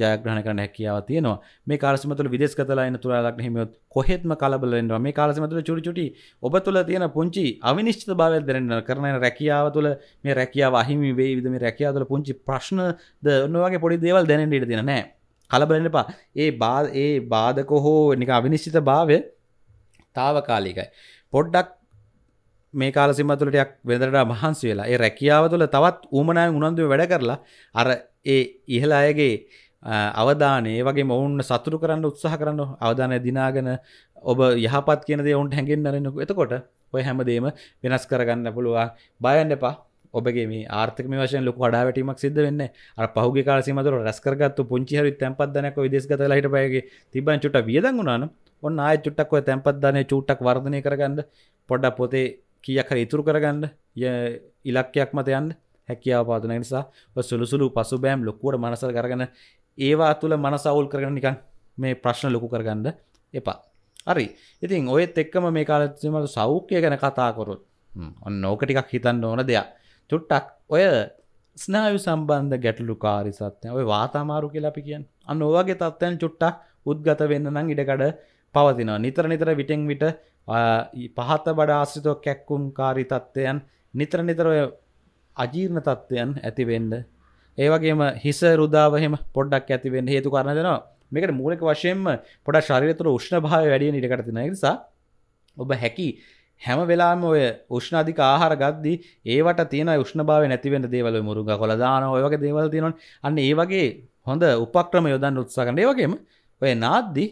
ජයග්‍රහණ කරන හැකියාව තියෙනවා මේ කාලසිමතුල විදේශගතලා එන තුරාලක් හිමියොත් කොහෙත්ම කලබල වෙනවා මේ කාලසිමතුල චුටි චුටි ඔබ තුල තියෙන පුංචි අවිනිශ්චිතභාවය දැනෙන්න කරන රැකියාව තුල මේ රැකියාව අහිමි වෙයි විද මේ රැකියාව තුල පුංචි ප්‍රශ්නද ඔන්න වගේ පොඩි දේවල් දැනෙන්න ඉඩ තියෙන නෑ කලබලන්න එපා ඒ බා ඒ බාධක හෝ නික අවිනිශ්චිත භාවය තාවකාලිකයි පොඩ්ඩක් මේ කාල සිමතුලටයක් වෙදරට මහන්සි වෙලා ඒ රැකියාව තුළ තවත් ඌමනාය උනන්දුව වැඩ කරලා අර ඒ ඉහලායගේ අවධානය වගේ ඔවුන් සතුරු කරන්න උත්සාහ කරන්න අවධානය දිනාගෙන ඔබ යහපත් කියනද ඔවුන්ට හැඟෙන් නරෙනකු එතකොට ඔය හැමදේම වෙනස් කරගන්න පුළුවන් බයන්න එපා ඔබගේ මේ ආර්ථක වශය ලොක හඩාවැටීමක් සිද වෙන්න අ පහුගේ කාසිමතර රැස්කරගත්තු පුංචිහරි තැන්පත්දනක විදේශගත හිට පයගේ තිබන චුට වියදන් වුණන ඔන්න ආය චුට්ටක්ව තැන්පත්ධනය චුට්ටක් වර්ධනය කරගන්න පොඩ්ඩ පොතේ කියකර ඉතුරු කරගන්න ය ඉලක්කයක් මතයන්න හැකියාව පාදන නිසා සුළුසුළු පසු බෑම් ලොක්කුවට මනසර කරගන ඒවා තුළ මන සවුල් කරන නිකන් මේ ප්‍රශ්න ලොකු කරගන්න එපා හරි ඉතින් ඔයත් එක්කම මේ කාලත්මට සෞඛ්‍යය ගැන කතාකොරුත් ඔන්න ඕකටිකක් හිතන්න ඕන දෙයක් චුට්ටක් ඔය ස්නායු සම්බන්ධ ගැටලු කාරිසත්ය ඔය වාතාමාරු කියලාපි කියන් අන්න ඕවගේ තත්වයන් චුට්ටක් උද්ගත වෙන්න නම් ඉඩකඩ පවතිනවා නිතර නිතර විටෙන් විට පහත බඩ ආශ්‍රිතෝ කැක්කුම් කාරි තත්ත්වයන් නිතර නිතර අජීර්ණ තත්ත්වයන් ඇතිවෙන්ඩ ඒවගේම හිස රුදාවහෙම පොඩ්ඩක් ඇතිවෙන්න හේතු කරන දෙනවා මේකට මූලක වශයෙන්ම පොඩ ශරිරතුර උෂ්ණ භාව වැඩිය නිටකටතින නිසා ඔබ හැකි හැම වෙලාම ඔය උෂ්ණධික ආහාර ගද්දි ඒවට තියෙන උෂ්ණභාව නැතිවෙන දේවල මුරුග කොළදාන ඔයක දේවල් තියෙනවන් අන්න ඒ වගේ හොඳ උපක්‍රම යොදන්න උත්සාකන්න ඒවගේම ඔය නාද්දි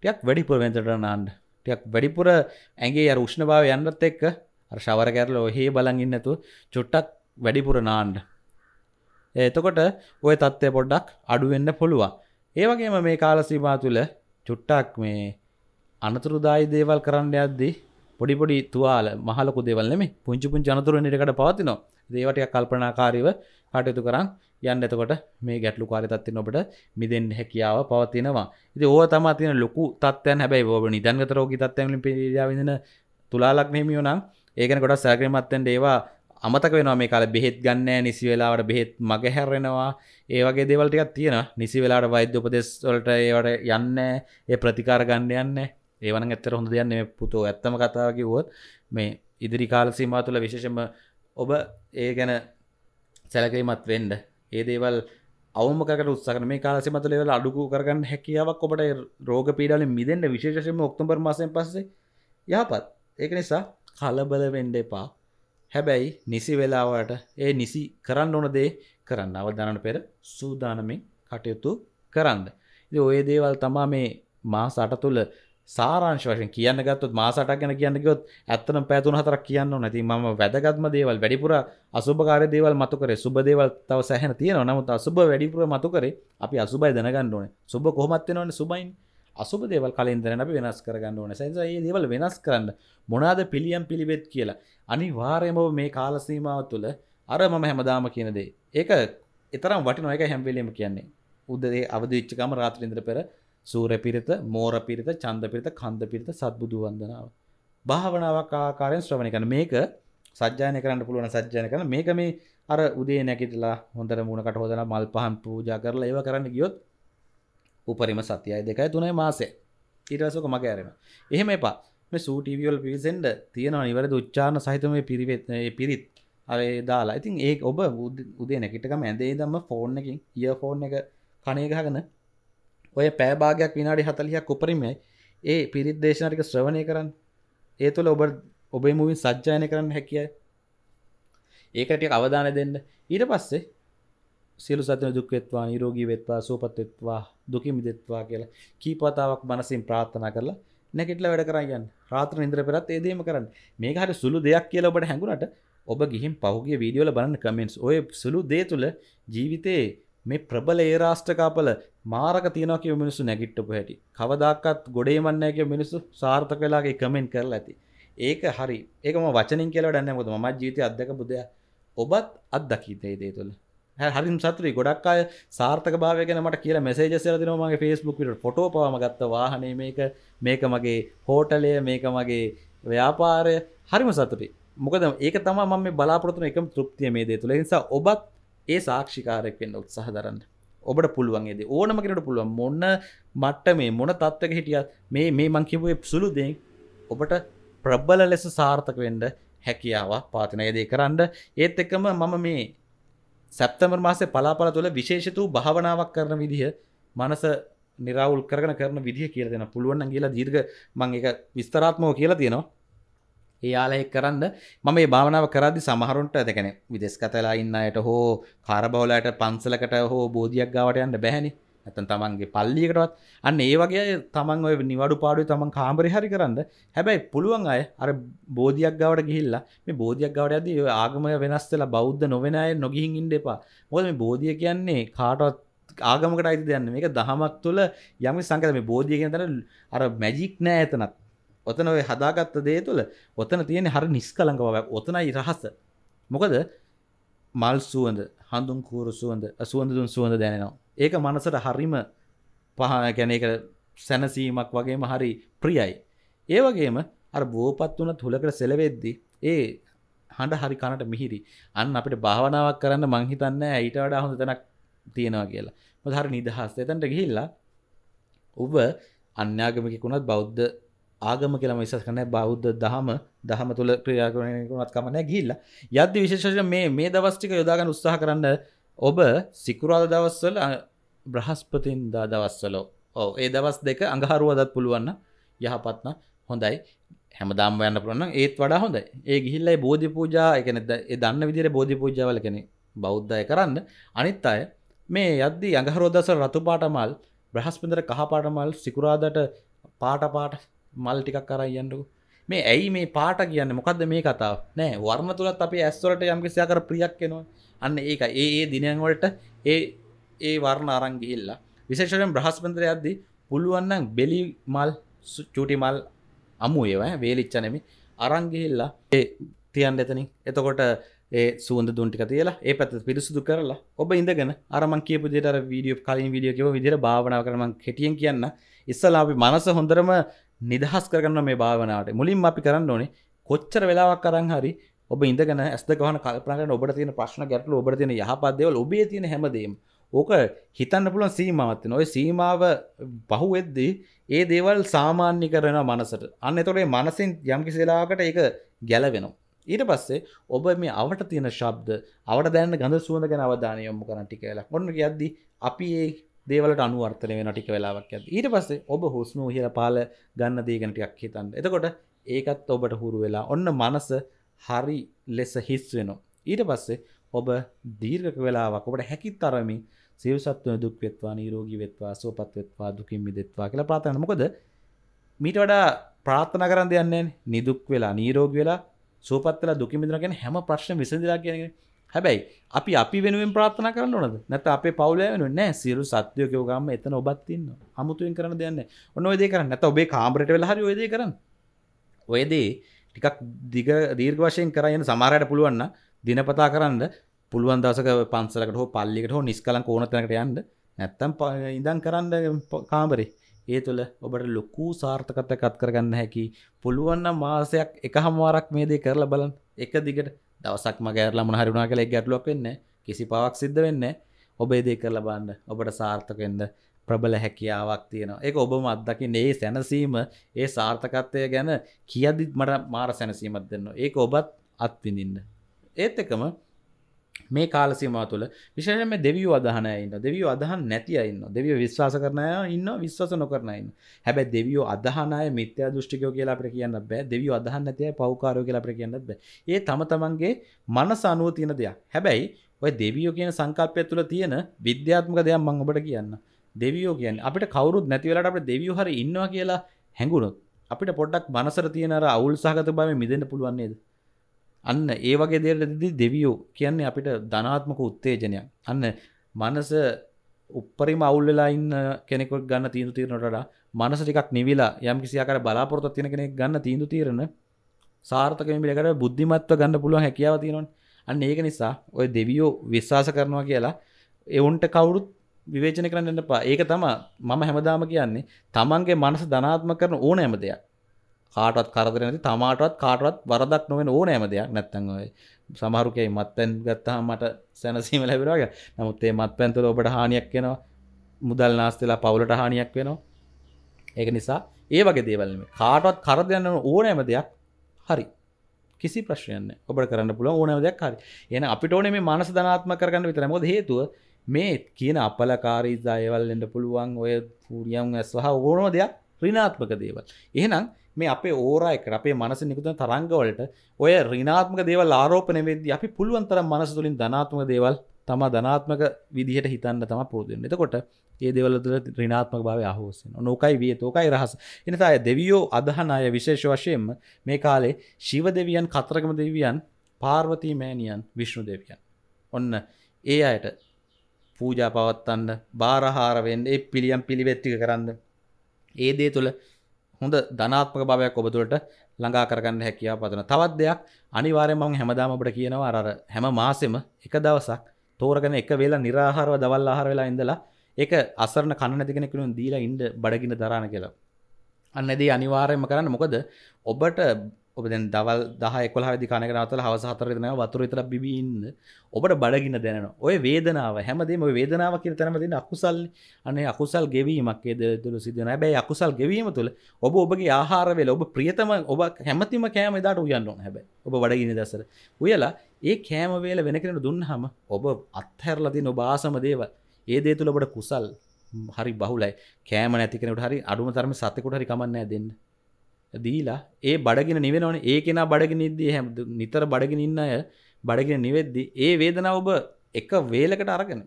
ටියක් වැඩිපුර වෙන්තට නාන්ඩ ටියක් වැඩිපුර ඇගේ අර උෂ්ණභාව යන්නත් එක්ක අර්ශවර කැරල ඔහේ බලඟින්නතු චුට්ටක් වැඩිපුර නාන්ඩ එතකොට ඔය තත්ත්වය පොඩ්ඩක් අඩුවෙන්න පුළුවන් ඒවගේම මේ කාලසීමා තුළ චුට්ටක් මේ අනතුරුදායි දේවල් කරන්න යද්දී පොඩිපොඩි තුවාල මහලකු දෙවල්ලෙම පුංචිපුන් ජනතුර නිරකට පවතිනවා දේවටයක් කල්පනාකාරීව කටයුතු කරන්න යන්න එතකොට මේ ගැටලු කාරිතත්තින ඔබට මිදෙන් හැකියාව පවතිනවා ඉති ඕ තම තින ලොකු තත්වයන් හැබැයි ඔබ නිදන්ගතරෝගී තත්වයලින් පිරිාවිඳන තුලාලක් මෙමියෝ නම් ඒකන කොට සැග්‍රමත්තෙන් ඒවා අමතක වෙනවා මේ කාල බෙහෙත් ගන්න නිසි වෙලාවට බෙහෙත් මග හැරෙනවා ඒවගේ දෙවල්ටිකක් තියෙන නිසි වෙලාට වෛද්‍ය උපදෙස්වලට ඒවට යන්න ඒ ප්‍රතිකාර ගන්න යන්න ඒවන ඇත්තර හොඳ දෙයන්න මේ පුතෝ ඇත්තම කතාවකි වුවත් මේ ඉදිරි කාල සීමා තුළ විශේෂම ඔබ ඒ ගැන සැලකීමත් වෙන්ඩ ඒ දේවල් අවමකට උත්සකන මේ කාලසි මතුල වෙල අඩුකු කරගන්න හැකියාවක් ඔබට රෝග පීඩල මිදෙන්ට විශේෂම ඔක්තුම්බර් මාසයෙන් පස්සේ යහපත් ඒක නිසා කලබල වෙන්ඩ එපා හැබැයි නිසි වෙලාවට ඒ නිසි කරන්න ඕන දේ කරන්න අවධානට පෙර සූදානමින් කටයුතු කරන්න. ඉති ඔය දේවල් තමා මේ මා සට තුළ සාරංශ වශයෙන් කියන්න ගත්තුත් මාසට ගැන කියන්න ගොත් ඇත්තන පැතුන හතරක් කියන්න නැති ම වැදගත්ම දේවල් වැඩිපුර අසුභකාර දේවල් මතුකර සුබ දේවල් තව සැහැන තියෙන නමුත් අසුබ වැඩිපුර මතුකරේ අපි අසුබයි දැනගන්න ඕනේ සුබ කොහොමත්වෙනවන සුබයින් අසුබ දෙවල් කලින්දරන අපි වෙනස් කරගන්න ඕන සැස ඒ දෙවල් වෙනස් කරන්න මොනාද පිළියම් පිළිබෙත් කියලා අනි වාරයම මේ කාලසීමාව තුළ අර මම හැමදාම කියනදේ ඒක එතරම් වටිනො එක හැම්වලීම කියන්නේ උදදේ අවදිච්චකම රාත්‍රින්ද්‍ර පෙර සූර පිරිත මෝර පිරිත චන්ද පිරිත කන්ද පිරිත සත්බුදු වන්දනාව භාවනාවක් ආකාරයෙන් ශ්‍රවණය කන මේක සජ්ජානය කරන්න පුළුවන සජ්ජාන කරන මේක මේ අර උදේ නැකිටලා හොඳර මුණකට හොදලා මල් පහන් පූජා කරලා ඒව කරන්න ගියොත් උපරිම සතියයි දෙකයි තුනයි මාසේ ඊටසක මකෑරම එහෙම එපා මේ සූටිවියල් පිවිසෙන්ට තියෙන නිවැරද උච්චාන සහිතම පිරිවෙත් පිරිත් අේ දාලා ඉතින් ඒ ඔබ උදේ නැකිටකම ඇදේ දම්ම ෆෝන් එකින් ය ෆෝන් එක කනයගහගන ඔය පෑභාගයක් විනාඩි හතලියක් උපරිමයි ඒ පිරිත් දේශනාටික ශ්‍රවණය කරන්න ඒ තුළ ඔබ ඔබේ මුවින් සජ්ජායන කරන්න හැකිය ඒකට අවධාන දෙන්න ඊට පස්සේ සියලු සතන දුක්වෙත්වා නිරෝගී වෙත්වා සෝපත්වෙත්වා දුකිමි දෙත්වා කියලා කීපතාවක් මනසින් ප්‍රාත්ථනා කරලා නැකෙටල වැඩ කරයන් රාත්‍ර ඉන්ද්‍ර පෙරත් ඒදේම කරන්න මේ හට සුළු දෙයක් කියලා ඔබට හැඟුණට ඔබ ගිහිම් පහුගේ වීඩියෝල බලන්න කමෙන්ස් ඔය සුළු දේ තුළ ජීවිතයේ මේ ප්‍රබල ඒ රාෂ්ටකාපල මාරක තියනක මිනිසු නැගිට්ටපු හැටි කවදක්කත් ගොඩේ මන්නයක මිනිසු සාර්ථක වෙලාගේ කමෙන්ට් කරලා ඇති ඒක හරි ඒකම වචනින් කියලා ඩන්න ොද ම ජීවිත අදක බුදය ඔබත් අත්දකිීතේ දේ තුළ හරිම් සතුරේ ගොඩක් අය සාර්ථක භාවය ගැන මට කියලා මැසේජස් එලා දෙනවා මගේ Facebook පිට ෆොටෝ පවම ගත්ත වාහනේ මේක මේක මගේ හෝටලය මේක මගේ ව්‍යාපාරය හරිම සතුටි මොකද ඒක තමයි මම මේ බලාපොරොත්තු එකම තෘප්තිය මේ දේ තුළ නිසා ඔබත් ඒ සාක්ෂිකාරයක් වෙන්න උත්සාහ දරන්න ඔබට පුළුවන්ගේද ඕනම කෙනට පුළුවන් මොන්න මට්ට මේ මොන තත්වක හිටියත් මේ මේ මංකිවේ සුළුදෙන් ඔබට ප්‍රබ්බල ලෙස සාර්ථක වෙන්ඩ හැකියාව පාතිනයදේ කරන්න ඒත් එකම මම මේ සැප්තමර් මාසේ පලාපල තුළ විශේෂතු භාවනාවක් කරන විදිහ මනස නිරවුල් කරන කරන විදිහ කියල දෙෙන පුළුවන් කියලා දීර්ග මං එක විස්තරාත්මෝ කියලා තියෙනවා ඒයාලය කරන්න මම මේ භාවනාව කරදි සමහරුන්ට දෙකැන විදෙස් කතලා ඉන්න අයට හෝ කාරබවලට පන්සලකට හෝ බෝධියක් ගාවට යන්න බැහැනි ඇතන් තමන්ගේ පල්ලියකටවත් අන්න ඒ වගේ තමන් ඔය නිවඩු පාඩු තමන් කාමරි හරි කරන්න හැබැයි පුළුවන් අය අර බෝධයක් ගවට ගිහිල්ලා මේ බෝධයක් ගවට ඇද ආගමය වෙනස්සලා බෞද්ධ නොවෙන අය නොගිහින් ඉන්න එපා මොද මේ බෝධිය කියන්නේ කාටවත් ආගමකට අයිති දෙයන්න මේක දහමක් තුළ යම සංකත මේ බෝධිය කියන තර අර මැජික් නෑ ඇතනත් ඔතන ඔය හදාගත්ත දේ තුළ ඔතන තියෙන හරි නිස්කලංක බවක් ඔතනයි රහස මොකද මල් සුවඳ හඳුන් කූරු සුවඳ සුවඳදුන් සුවඳ දැනෙනවා ඒක මනසට හරිම පහ ගැනක සැනසීමක් වගේම හරි ප්‍රියයි. ඒවගේම අර බෝපත් වන තුළකට සෙලවෙද්දි ඒ හඬ හරි කනට මිහිරි අන්න අපිට භාවනාවක් කරන්න මංහිතන්න ඇයිට වඩා හොඳ තැනක් තියෙනවා කියලා මහර නිදහස් එතැන්ට ගිහිල්ලා ඔබ අන්‍යාගමිකුණත් බෞද්ධ ආගම කියලා විශස් කන බෞද්ධ දහම දහම තුළ ක්‍රියාකරනකුණත් කමනය ගිල්ල යද්‍ය විශේෂ මේ මේ දවස්ටික යොදාගන්න උත්සාහ කරන්න ඔබ සිකුරාද දවස්වල බ්‍රහස්පතින්දා දවස්වල ඕ ඒ දවස් දෙක අඟහරුවදත් පුළුවන්න යහපත්න හොඳයි හැමදාම් යන්න පුළන්න ඒත් වඩා හොඳයි ඒ ගිහිල්ලයි බෝධි පූජා එකන දන්න විදිර බෝධි පූජාවල කෙනෙ බෞද්ධය කරන්න අනිත් අය මේ යද්දී අඟහරෝදස රතු පාටමල් බ්‍රහස්පිදර කහපාටමල් සිකුරාදට පාට පාට මල් ටිකක් කරයි යන්නු මේ ඇයි මේ පාට කියන්න මොකක්ද මේ කතාව නෑ වර්ම තුළත් අපි ඇස්වලට යම්කිසියා කර ප්‍රියක් කෙනවා අන්න ඒක ඒ ඒ දිනයන්වලට ඒ ඒ වර්ණ අරංගිහිල්ලා විශේෂයෙන් බ්‍රහස්පන්ත්‍රය අද්දි පුළුවන්නම් බෙලි මල් චූටි මල් අමු ඒවය වේලිච්චනමි අරංගිහිල්ලා ඒ තියන් එතනින් එතකොට ඒ සුවඳ දුන්ටික තියලා ඒ පැත් පිරිසුදු කරලා ඔබ ඉඳගෙන අරමන් කියපු දෙට වීඩියෝ කලින් වීඩියෝ කියව විදිර භාවනාව කරම කෙටියෙන් කියන්න ඉස්සලාපි මනස හොඳරම නිදහස් කරන්න මේ භාවනාවට මුලින් අපි කරන්න ඕනේ කොච්චර වෙලාවක් කරන් හරි ඔබ ඉදගෙන ඇස්ද ගහන කල්පනට ඔබට තියෙන ප්‍රශ්න ගැටල ඔබට තියෙන යහපත්දේවල් ඔබේ තියෙන හැමදේම ඕක හිතන්න පුළුවන් සීමාවත්තින ඔය සීමාව බහු වෙද්දී ඒ දේවල් සාමාන්‍ය කරන මනසට අන්න තොරේ මනසින් යම්කිසිලාකට ඒක ගැලවෙනවා. ඊට පස්සේ ඔබ මේ අවට තියෙන ශබ්ද අවට දැන්න ගඳ සුවඳ ගැන අවධානය යොමු කරන්න ටික වෙලා ඔන්න කියද්දි අපි ඒ දේවලට අනුවර්තනය වෙන ටික වෙලාවක් ඇද්දි. ඊට පස්සේ ඔබ හුස්ම උහිර පාල ගන්න දේ ගැන ටිකක් හිතන්න. එතකොට ඒකත් ඔබට හුරු වෙලා ඔන්න මනස හරි ලෙස හිස් වෙනවා. ඊට පස්සේ ඔබ දීර්ඝක වෙලාවක් ඔබට හැකි තරමින් සියලු සත්ත්වයන් දුක් වෙත්වා, නිරෝගී වෙත්වා, සුවපත් වෙත්වා, දුකින් මිදෙත්වා කියලා ප්‍රාර්ථනා මොකද මීට වඩා ප්‍රාර්ථනා කරන්න දෙයක් නැහැ නිදුක් වෙලා, නිරෝගී වෙලා, සුවපත් වෙලා දුකින් මිදෙනවා කියන්නේ හැම ප්‍රශ්නම විසඳලා කියන්නේ. හැබැයි අපි අපි වෙනුවෙන් ප්‍රාර්ථනා කරන්න ඕනද? නැත්නම් අපේ පවුල වෙනුවෙන් නෑ සියලු සත්ත්වයෝ කියව ගාම එතන ඔබත් ඉන්නවා. 아무තුවෙන් කරන්න දෙයක් නැහැ. ඔන්න ඔය දේ කරන්න. නැත්නම් ඔබේ කාමරයට වෙලා හරි ඔය දේ කරන්න. ඔය දේ ටිකක් දිග දීර්ග වශයෙන් කරයන සමාරයට පුළුවන්න දිනපතා කරන්න පුළුවන් දසක පන්සලකට හෝ පල්ලිකට හෝ නිස්කලන් ඕන තැනකට යන්න නැත්තම් ඉඳන් කරන්න කාමරේ ඒ තුළ ඔබට ලොකු සාර්ථකත කත් කරගන්න හැකි පුළුවන්න මාසයක් එක හමාරක් මේ දේ කරලා බලන් එක දිගට දවසක් මගේරලා මොහරුණා කළ ගැටලුවක් වෙන්න කිසි පවක් සිද්ධ වෙන්නේ ඔබේ දේ කරලා බන්න ඔබට සාර්ථකෙන්ද ප්‍රබල හැකියාවක් තියෙනවා ඒ ඔබ මත්දකි නේ සැනසීම ඒ සාර්ථකත්වය ගැන කියදිත් මට මාර සැනසීමත් දෙන්න ඒ ඔබත් අත්විඳින්න ඒත් එකම මේ කාලසිම තුළ විශෂම දෙවිය අදහන ඉන්න දෙවිය අදහන් නැති අන්න දෙවිය විශ්වාස කරනය ඉන්න විශ්වාස නොකරනයින්න හැබැ දෙවියෝ අදහනය මිත්‍ය දෘෂ්ටිකෝ කියලා අපට කියන්න බෑ දෙවිය අදහන්න ඇතිය පවකාරෝ කියලා අපට කියන්න බෑ ඒ තම තමන්ගේ මනස අනුව තියෙන දෙයක් හැබැයි ඔය දෙවියෝ කියන සංකල්පය තුළ තියෙන විද්‍යාත්මක දෙයක් මං ඔබට කියන්න දෙවියෝ කියන්න අපිට කවරුත් නැතිවලට අපට දෙවියෝ හරි ඉන්නවා කියලා හැඟුණොත් අපිට පොඩ්ඩක් මනසර තියෙන අර අවුල් සහගත බව මිදෙන්න පුළුවන් නේද අන්න ඒ වගේ දේරදී දෙවියෝ කියන්නේ අපිට ධනාත්මක උත්තේජනයක් අන්න මනස උපරිම අවුල්වෙලා ඉන්න කෙනෙකොක් ගන්න තීන්දු තීරණටට මනස ටිකක් නිවිලා යම් කිසියාකර බලාපොරොත්තු තියෙන කෙනෙක් ගන්න තීන්දු තීරණ සාර්ථක වෙමිලකට බුද්ධිමත්ව ගන්න පුළුවන් හැකියාව තියෙනවනේ අන්න ඒක නිසා ඔය දෙවියෝ විශ්වාස කරනවා කියලා එවුන්ට කවුරුත් විවේචන කරන්න එපා ඒක තම මම හැමදාම කියන්නේ තමන්ගේ මනස ධනාත්ම කරන ඕන ඇම දෙයක් කාටත් කරදර නැති තමාටවත් කාටවත් වරදක් නොවෙන ඕන ඇම දෙයක් නැත්තං ඔය සමහරුකයි මත්තැන් ගත්තහ මට සැනසීම ලැබෙනවාගේ නමුත් ඒ මත් පැන්තුල ඔබට හානියක් වෙනවා මුදල් නාස්තලා පවුලට හානියක් වෙනවා ඒක නිසා ඒ වගේ දේවල්ම කාටවත් කරදයන්න ඕනෑම දෙයක් හරි කිසි ප්‍රශ්යන්න ඔබට කරන්න පුළුව ඕනවදයක් හරි එන අපිට ඕන මේ මනස ධනාත්ම කරගන්න විතර මොද හේතුව මේ කියන අපලකාරීද අයවල්ලෙන්ට පුළුවන් ඔය පූරියම් සහ ඕනෝ දෙයක් රිනාත්මක දේවල් එහෙනම් මේ අපේ ඕරයක අපේ මනස නිකුතන තරංගවලට ඔය රිනාත්මක දේවල් ආරෝපනය වෙද්දී අපි පුළුවන් තරම් මනස තුලින් ධනාත්මක දේවල් තම ධනාත්මක විදිහට හිතන්න තම පුරදුන්න එතකොට ඒ දෙවලතුර රිනාත්මක භාව අහෝසෙන් නොකයි විය තෝකයි රහස එනිසා අය දෙවියෝ අදහන අය විශේෂ වශයෙන්ම මේ කාලේ ශිව දෙවියන් කතරගම දෙවියන් පාර්වතී මෑනියන් විශ්ණු දෙවියන් ඔන්න ඒ අයට පූජා පවත්තන්න බාරහාරවෙන් ඒ පිළියම් පිළිවෙත්තික කරන්න ඒ දේ තුළ හොඳ ධනාත්මක භාවයක් ඔබතුළට ළඟා කරගන්න හැකියාව පතන තවත් දෙයක් අනිවාර්යෙන් මම හැමදාම ඔබට කියනවා අර හැම මාසෙම එක දවසක් තෝරගෙන එක වෙලා නිරාහාරව දවල් ආහාර වෙලා ඉඳලා ඒක අසරණ කන නැති කෙනෙකුට දීලා ඉන්න බඩගින්න දරාන කියලා. අන්න ඒ දේ අනිවාර්යයෙන්ම කරන්න මොකද ඔබට ඔබ දැන් දවල් දහ කොල දි කනගනතල හවස හතරන වතුර තර බිබින්න ඔබට බඩගින්න දැන ඔය වේදනාව හැමදේම වේදනාව කිය තැනමති අකුසල් අනේ අකුසල් ගෙවීමක් ෙදතුළ සිදන බැයි අකුසල් ගෙවීම තුළ ඔබ ඔබගේ ආහාරවෙල ඔබ ප්‍රියතම ඔබ හැමතිම කෑම දාට උයන්න හැබැ ඔබ බඩගිනි දසර උයලා ඒ කෑමවේල වෙන කෙන දුන්න හම ඔබ අත්හැරලති නොබාසම දේවල් ඒ දේ තුළ ඔබට කුසල් හරි බහුලයි කෑම නැතිකනට හරි අඩුම තරම සතකුට හරි කමන්නෑ දෙන්න දීලා ඒ බඩගෙන නිවෙනවන ඒ කෙන බඩගෙන ඉදී හැම නිතර බඩගෙන ඉන්න අය බඩගෙන නිවෙද්දි ඒ වේදනාව ඔබ එක වේලකට අරගෙන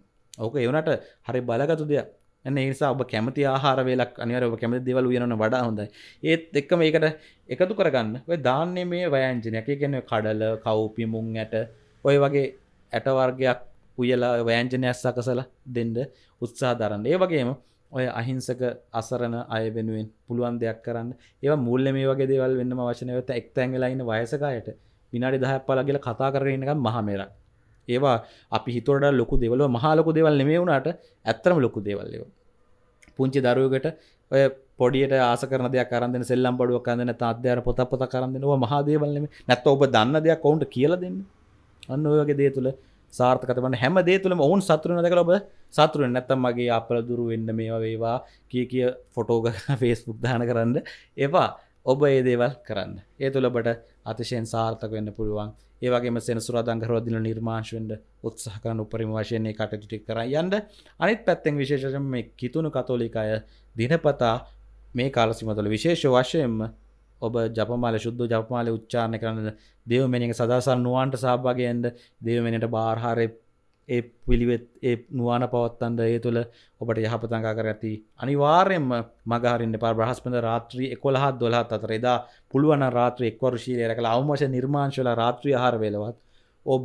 ඕක එවනට හරි බලගතු දෙයක් එන්න ඒසා ඔබ කැමති ආහාර වේලක් අනිවර ඔබ කැමති දෙවල් වයනන වඩා හොඳයි ඒත් එක්කම ඒකට එකතු කරගන්න ඔය දාන්නේ මේ වයංජනයක් කියන කඩල කව්පි මුං ඇට ඔය වගේ ඇටවර්ගයක් උයලා වෑංජනයක් සකසලා දෙන්ඩ උත්සා දරන්න ඒ වගේම ඔය අහිංසක අසරණ අය වෙනුවෙන් පුළුවන් දෙයක් කරන්න ඒ මුල්ල මේ වගේ දෙවල් වෙන්න වශනයවත එක්තැන්ගලයින්න වයසකයට විනාඩි දහ පලගල කතා කරනක මහමේර ඒවා අපි හිතොට ලොකු දෙවල මහලොකු දෙවල් නෙමේ වුණට ඇත්තරම ලොකු දෙවල්ලව පුංචි දරුවකට ඔය පොඩියට ආසකරන දෙයක් කරන්න සෙල්ලම් බඩුව කන්න අධ්‍යාර පොත පොත කරන්න දෙනවා මහදේවල්ලම නැත්ත ඔබ දන්න දෙයක් ඔවුන්ට කියල දෙන්න අන්න ඔයගේ දේ තුළ සාර්ථකතමට හැම දේතුළම ඔවුන් සතුරන දක ඔබ සතුරෙන් නැත්තම් මගේ අපල දුරු වෙන්න මේවා වේවා කිය කිය ෆොටෝග ෆේස්බුක් දාන කරන්න ඒවා ඔබ ඒ දේවල් කරන්න ඒ තුළබට අතිශයෙන් සාර්ථක වෙන්න පුළුවන් ඒවගේ සෙනසුරදංගරවදින නිර්මාශවෙන්ට උත්සාහ කරන උපරිම වශයන්නේ කටටිටි කර යන්න අනිත් පැත්තෙන් විශේෂම මේ කිතුුණු කතෝලිකාය දිනපතා මේ කාලසිමතුළ විශේෂ වශයෙන්ම ඔබ ජපමාල ශුද්ධ ජපමාල උච්චාරණ කරන්න දෙවමෙනක සදාසන් නුවන්ට සහභාගයන්ද දෙවමෙනට බාර්හාරය ඒ පිළිවෙත් ඒ නුවන පවත්තන්ද ඒ තුළ ඔබට යහපතංකා කර ඇති අනිවාර්යෙන්ම මගහරන්න පා බ්‍රහස්පඳ රාත්‍රී එකොළහත් දොලහත් අතර එදා පුළුවන රාත්‍ර එක්වරුශීලය රකළ අවමශ නිර්මාංශල රාත්‍රිය හාර වේලවත් ඔබ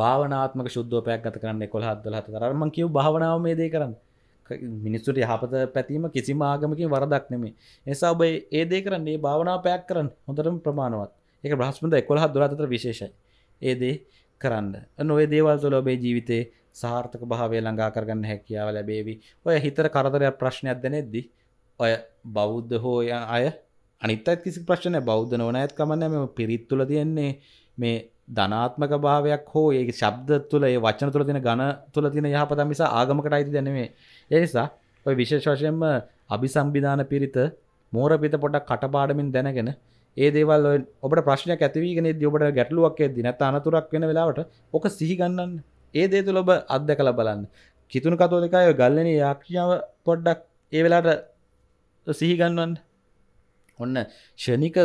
භාවනාත්මක ශුද්ධෝපයක් ගත කරන්න කොළහත් දොලහත රම කිව් භාවනාව මේ දේ කරන්න මිනිස්සුට යහපත පැතීම කිසිම ආගමකින් වරදක් නෙමේ නිසා ඔබ ඒ දේ කරන්නේ භාවනා පැයක් කරන්න හොඳරම ප්‍රමාණවත් ඒක බ්‍රහස්පද එකොළ හත් දුරාතර විශේෂයි ඒදේ කරන්න නොේ දේවල් තුළ ඔබේ ජීවිතේ සාර්ථක භාවය ළඟා කරගන්න හැකියාව ලැබේවි ඔය හිතර කරදරයක් ප්‍රශ්නයක් දැනෙද්දි ඔය බෞද්ධ හෝ අය අනිතත් කිසි ප්‍රශ්නය බෞද්ධ නොනඇත් කමන්න මෙම පිරිත් තුළ තියෙන්නේ මේ ධනාත්මක භාවයක් හෝ ඒ ශබ්ද තුළ ඒ වචන තුළ තින ගණ තුළ තින යහපත මිස ආගමකට අයිති දැනවේ එනිසා ඔය විශේෂ වශයෙන්ම අභි සම්බිධාන පිරිත මෝර පිත පොඩක් කටපාඩමින් දැනගෙන ඒ දේවල් ඔබට ප්‍රශ්නයක් ඇතිවීගෙන ඔබට ගැටලුවක් ඇද්දි නැත්නම් අනතුරක් වෙන වෙලාවට ඔක සිහි ගන්නන්න ඒ දේ තුළ ඔබ අත්දකලා බලන්න කිතුණු කතෝලිකය ගල්ලෙනේ යාක්‍රියාව පොඩ්ඩක් ඒ වෙලාවට සිහි ගන්නවන්න ඔන්න ෂණික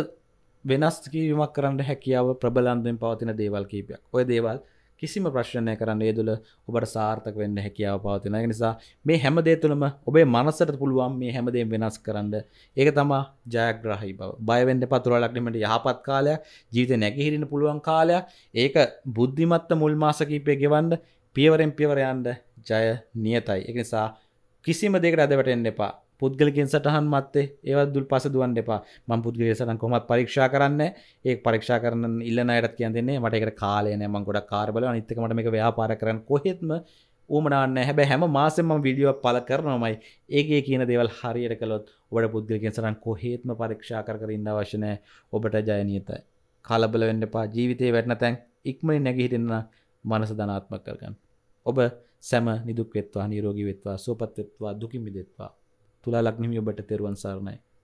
වෙනස් කීවීමක් කරන්න හැකියාව ප්‍රබලන්දෙන් පවතින දේවල් කීපයක් ඔය දේවල් කිසිම ප්‍රශ්නය කරන්න ඒ තුළ ඔබට සාර්ථක වෙන්න හැකියාව පවතින නිසා මේ හැමදේ තුළම ඔබේ මනසට පුළුවන් මේ හැමදේ වෙනස් කරන්න ඒක තමා ජයග්‍රහහි බව බයවෙන්ට පතුරලක්නීමට යහපත් කාලයක් ජීවිත නැගහිරන්න පුළුවන් කාලයක් ඒක බුද්ධිමත්ත මුල් මාසකීපය ගෙවන්න පියවරෙන් පියවරයන්ට ජය නියතයි එක නිසා කිසිම දෙකට අදවටෙන් එපා පුද්ගලකින් සටහන් මත්තේ ඒවත් දුල් පස දුවන් එපා ම පුද්ගල සටන් කොමත් පරීක්ෂා කරන්න ඒ පරීක්ෂා කරන ඉල්ලන අයටත් කියන්නේ මට එකට කාලයන ම ගොඩ කාරබල අනිත්තකමට මේ ව්‍යාපාර කරන කොහෙත්ම ූමනාන්න හැබැ හැම මාසෙම විඩියෝ පල කරනමයි ඒගේ කියන දෙවල් හරියට කළොත් ඔඩ පුද්ගලකින් සටන් කොහේත්ම පරීක්ෂා කර ඉන්න වශනය ඔබට ජයනීතයි කලබල වෙන්න පා ජීවිතය වැටන තැන් ඉක්මනි නැගහිටන්න මනස ධනාත්ම කරගන්න. ඔබ සැම නිදුක් වෙත්වා නිරෝගී වෙත්වා සෝපත් වෙත්වා දුකිමිදෙත්වා තුලා ලක්නිමි ඔබට තෙරුවන් සරණයි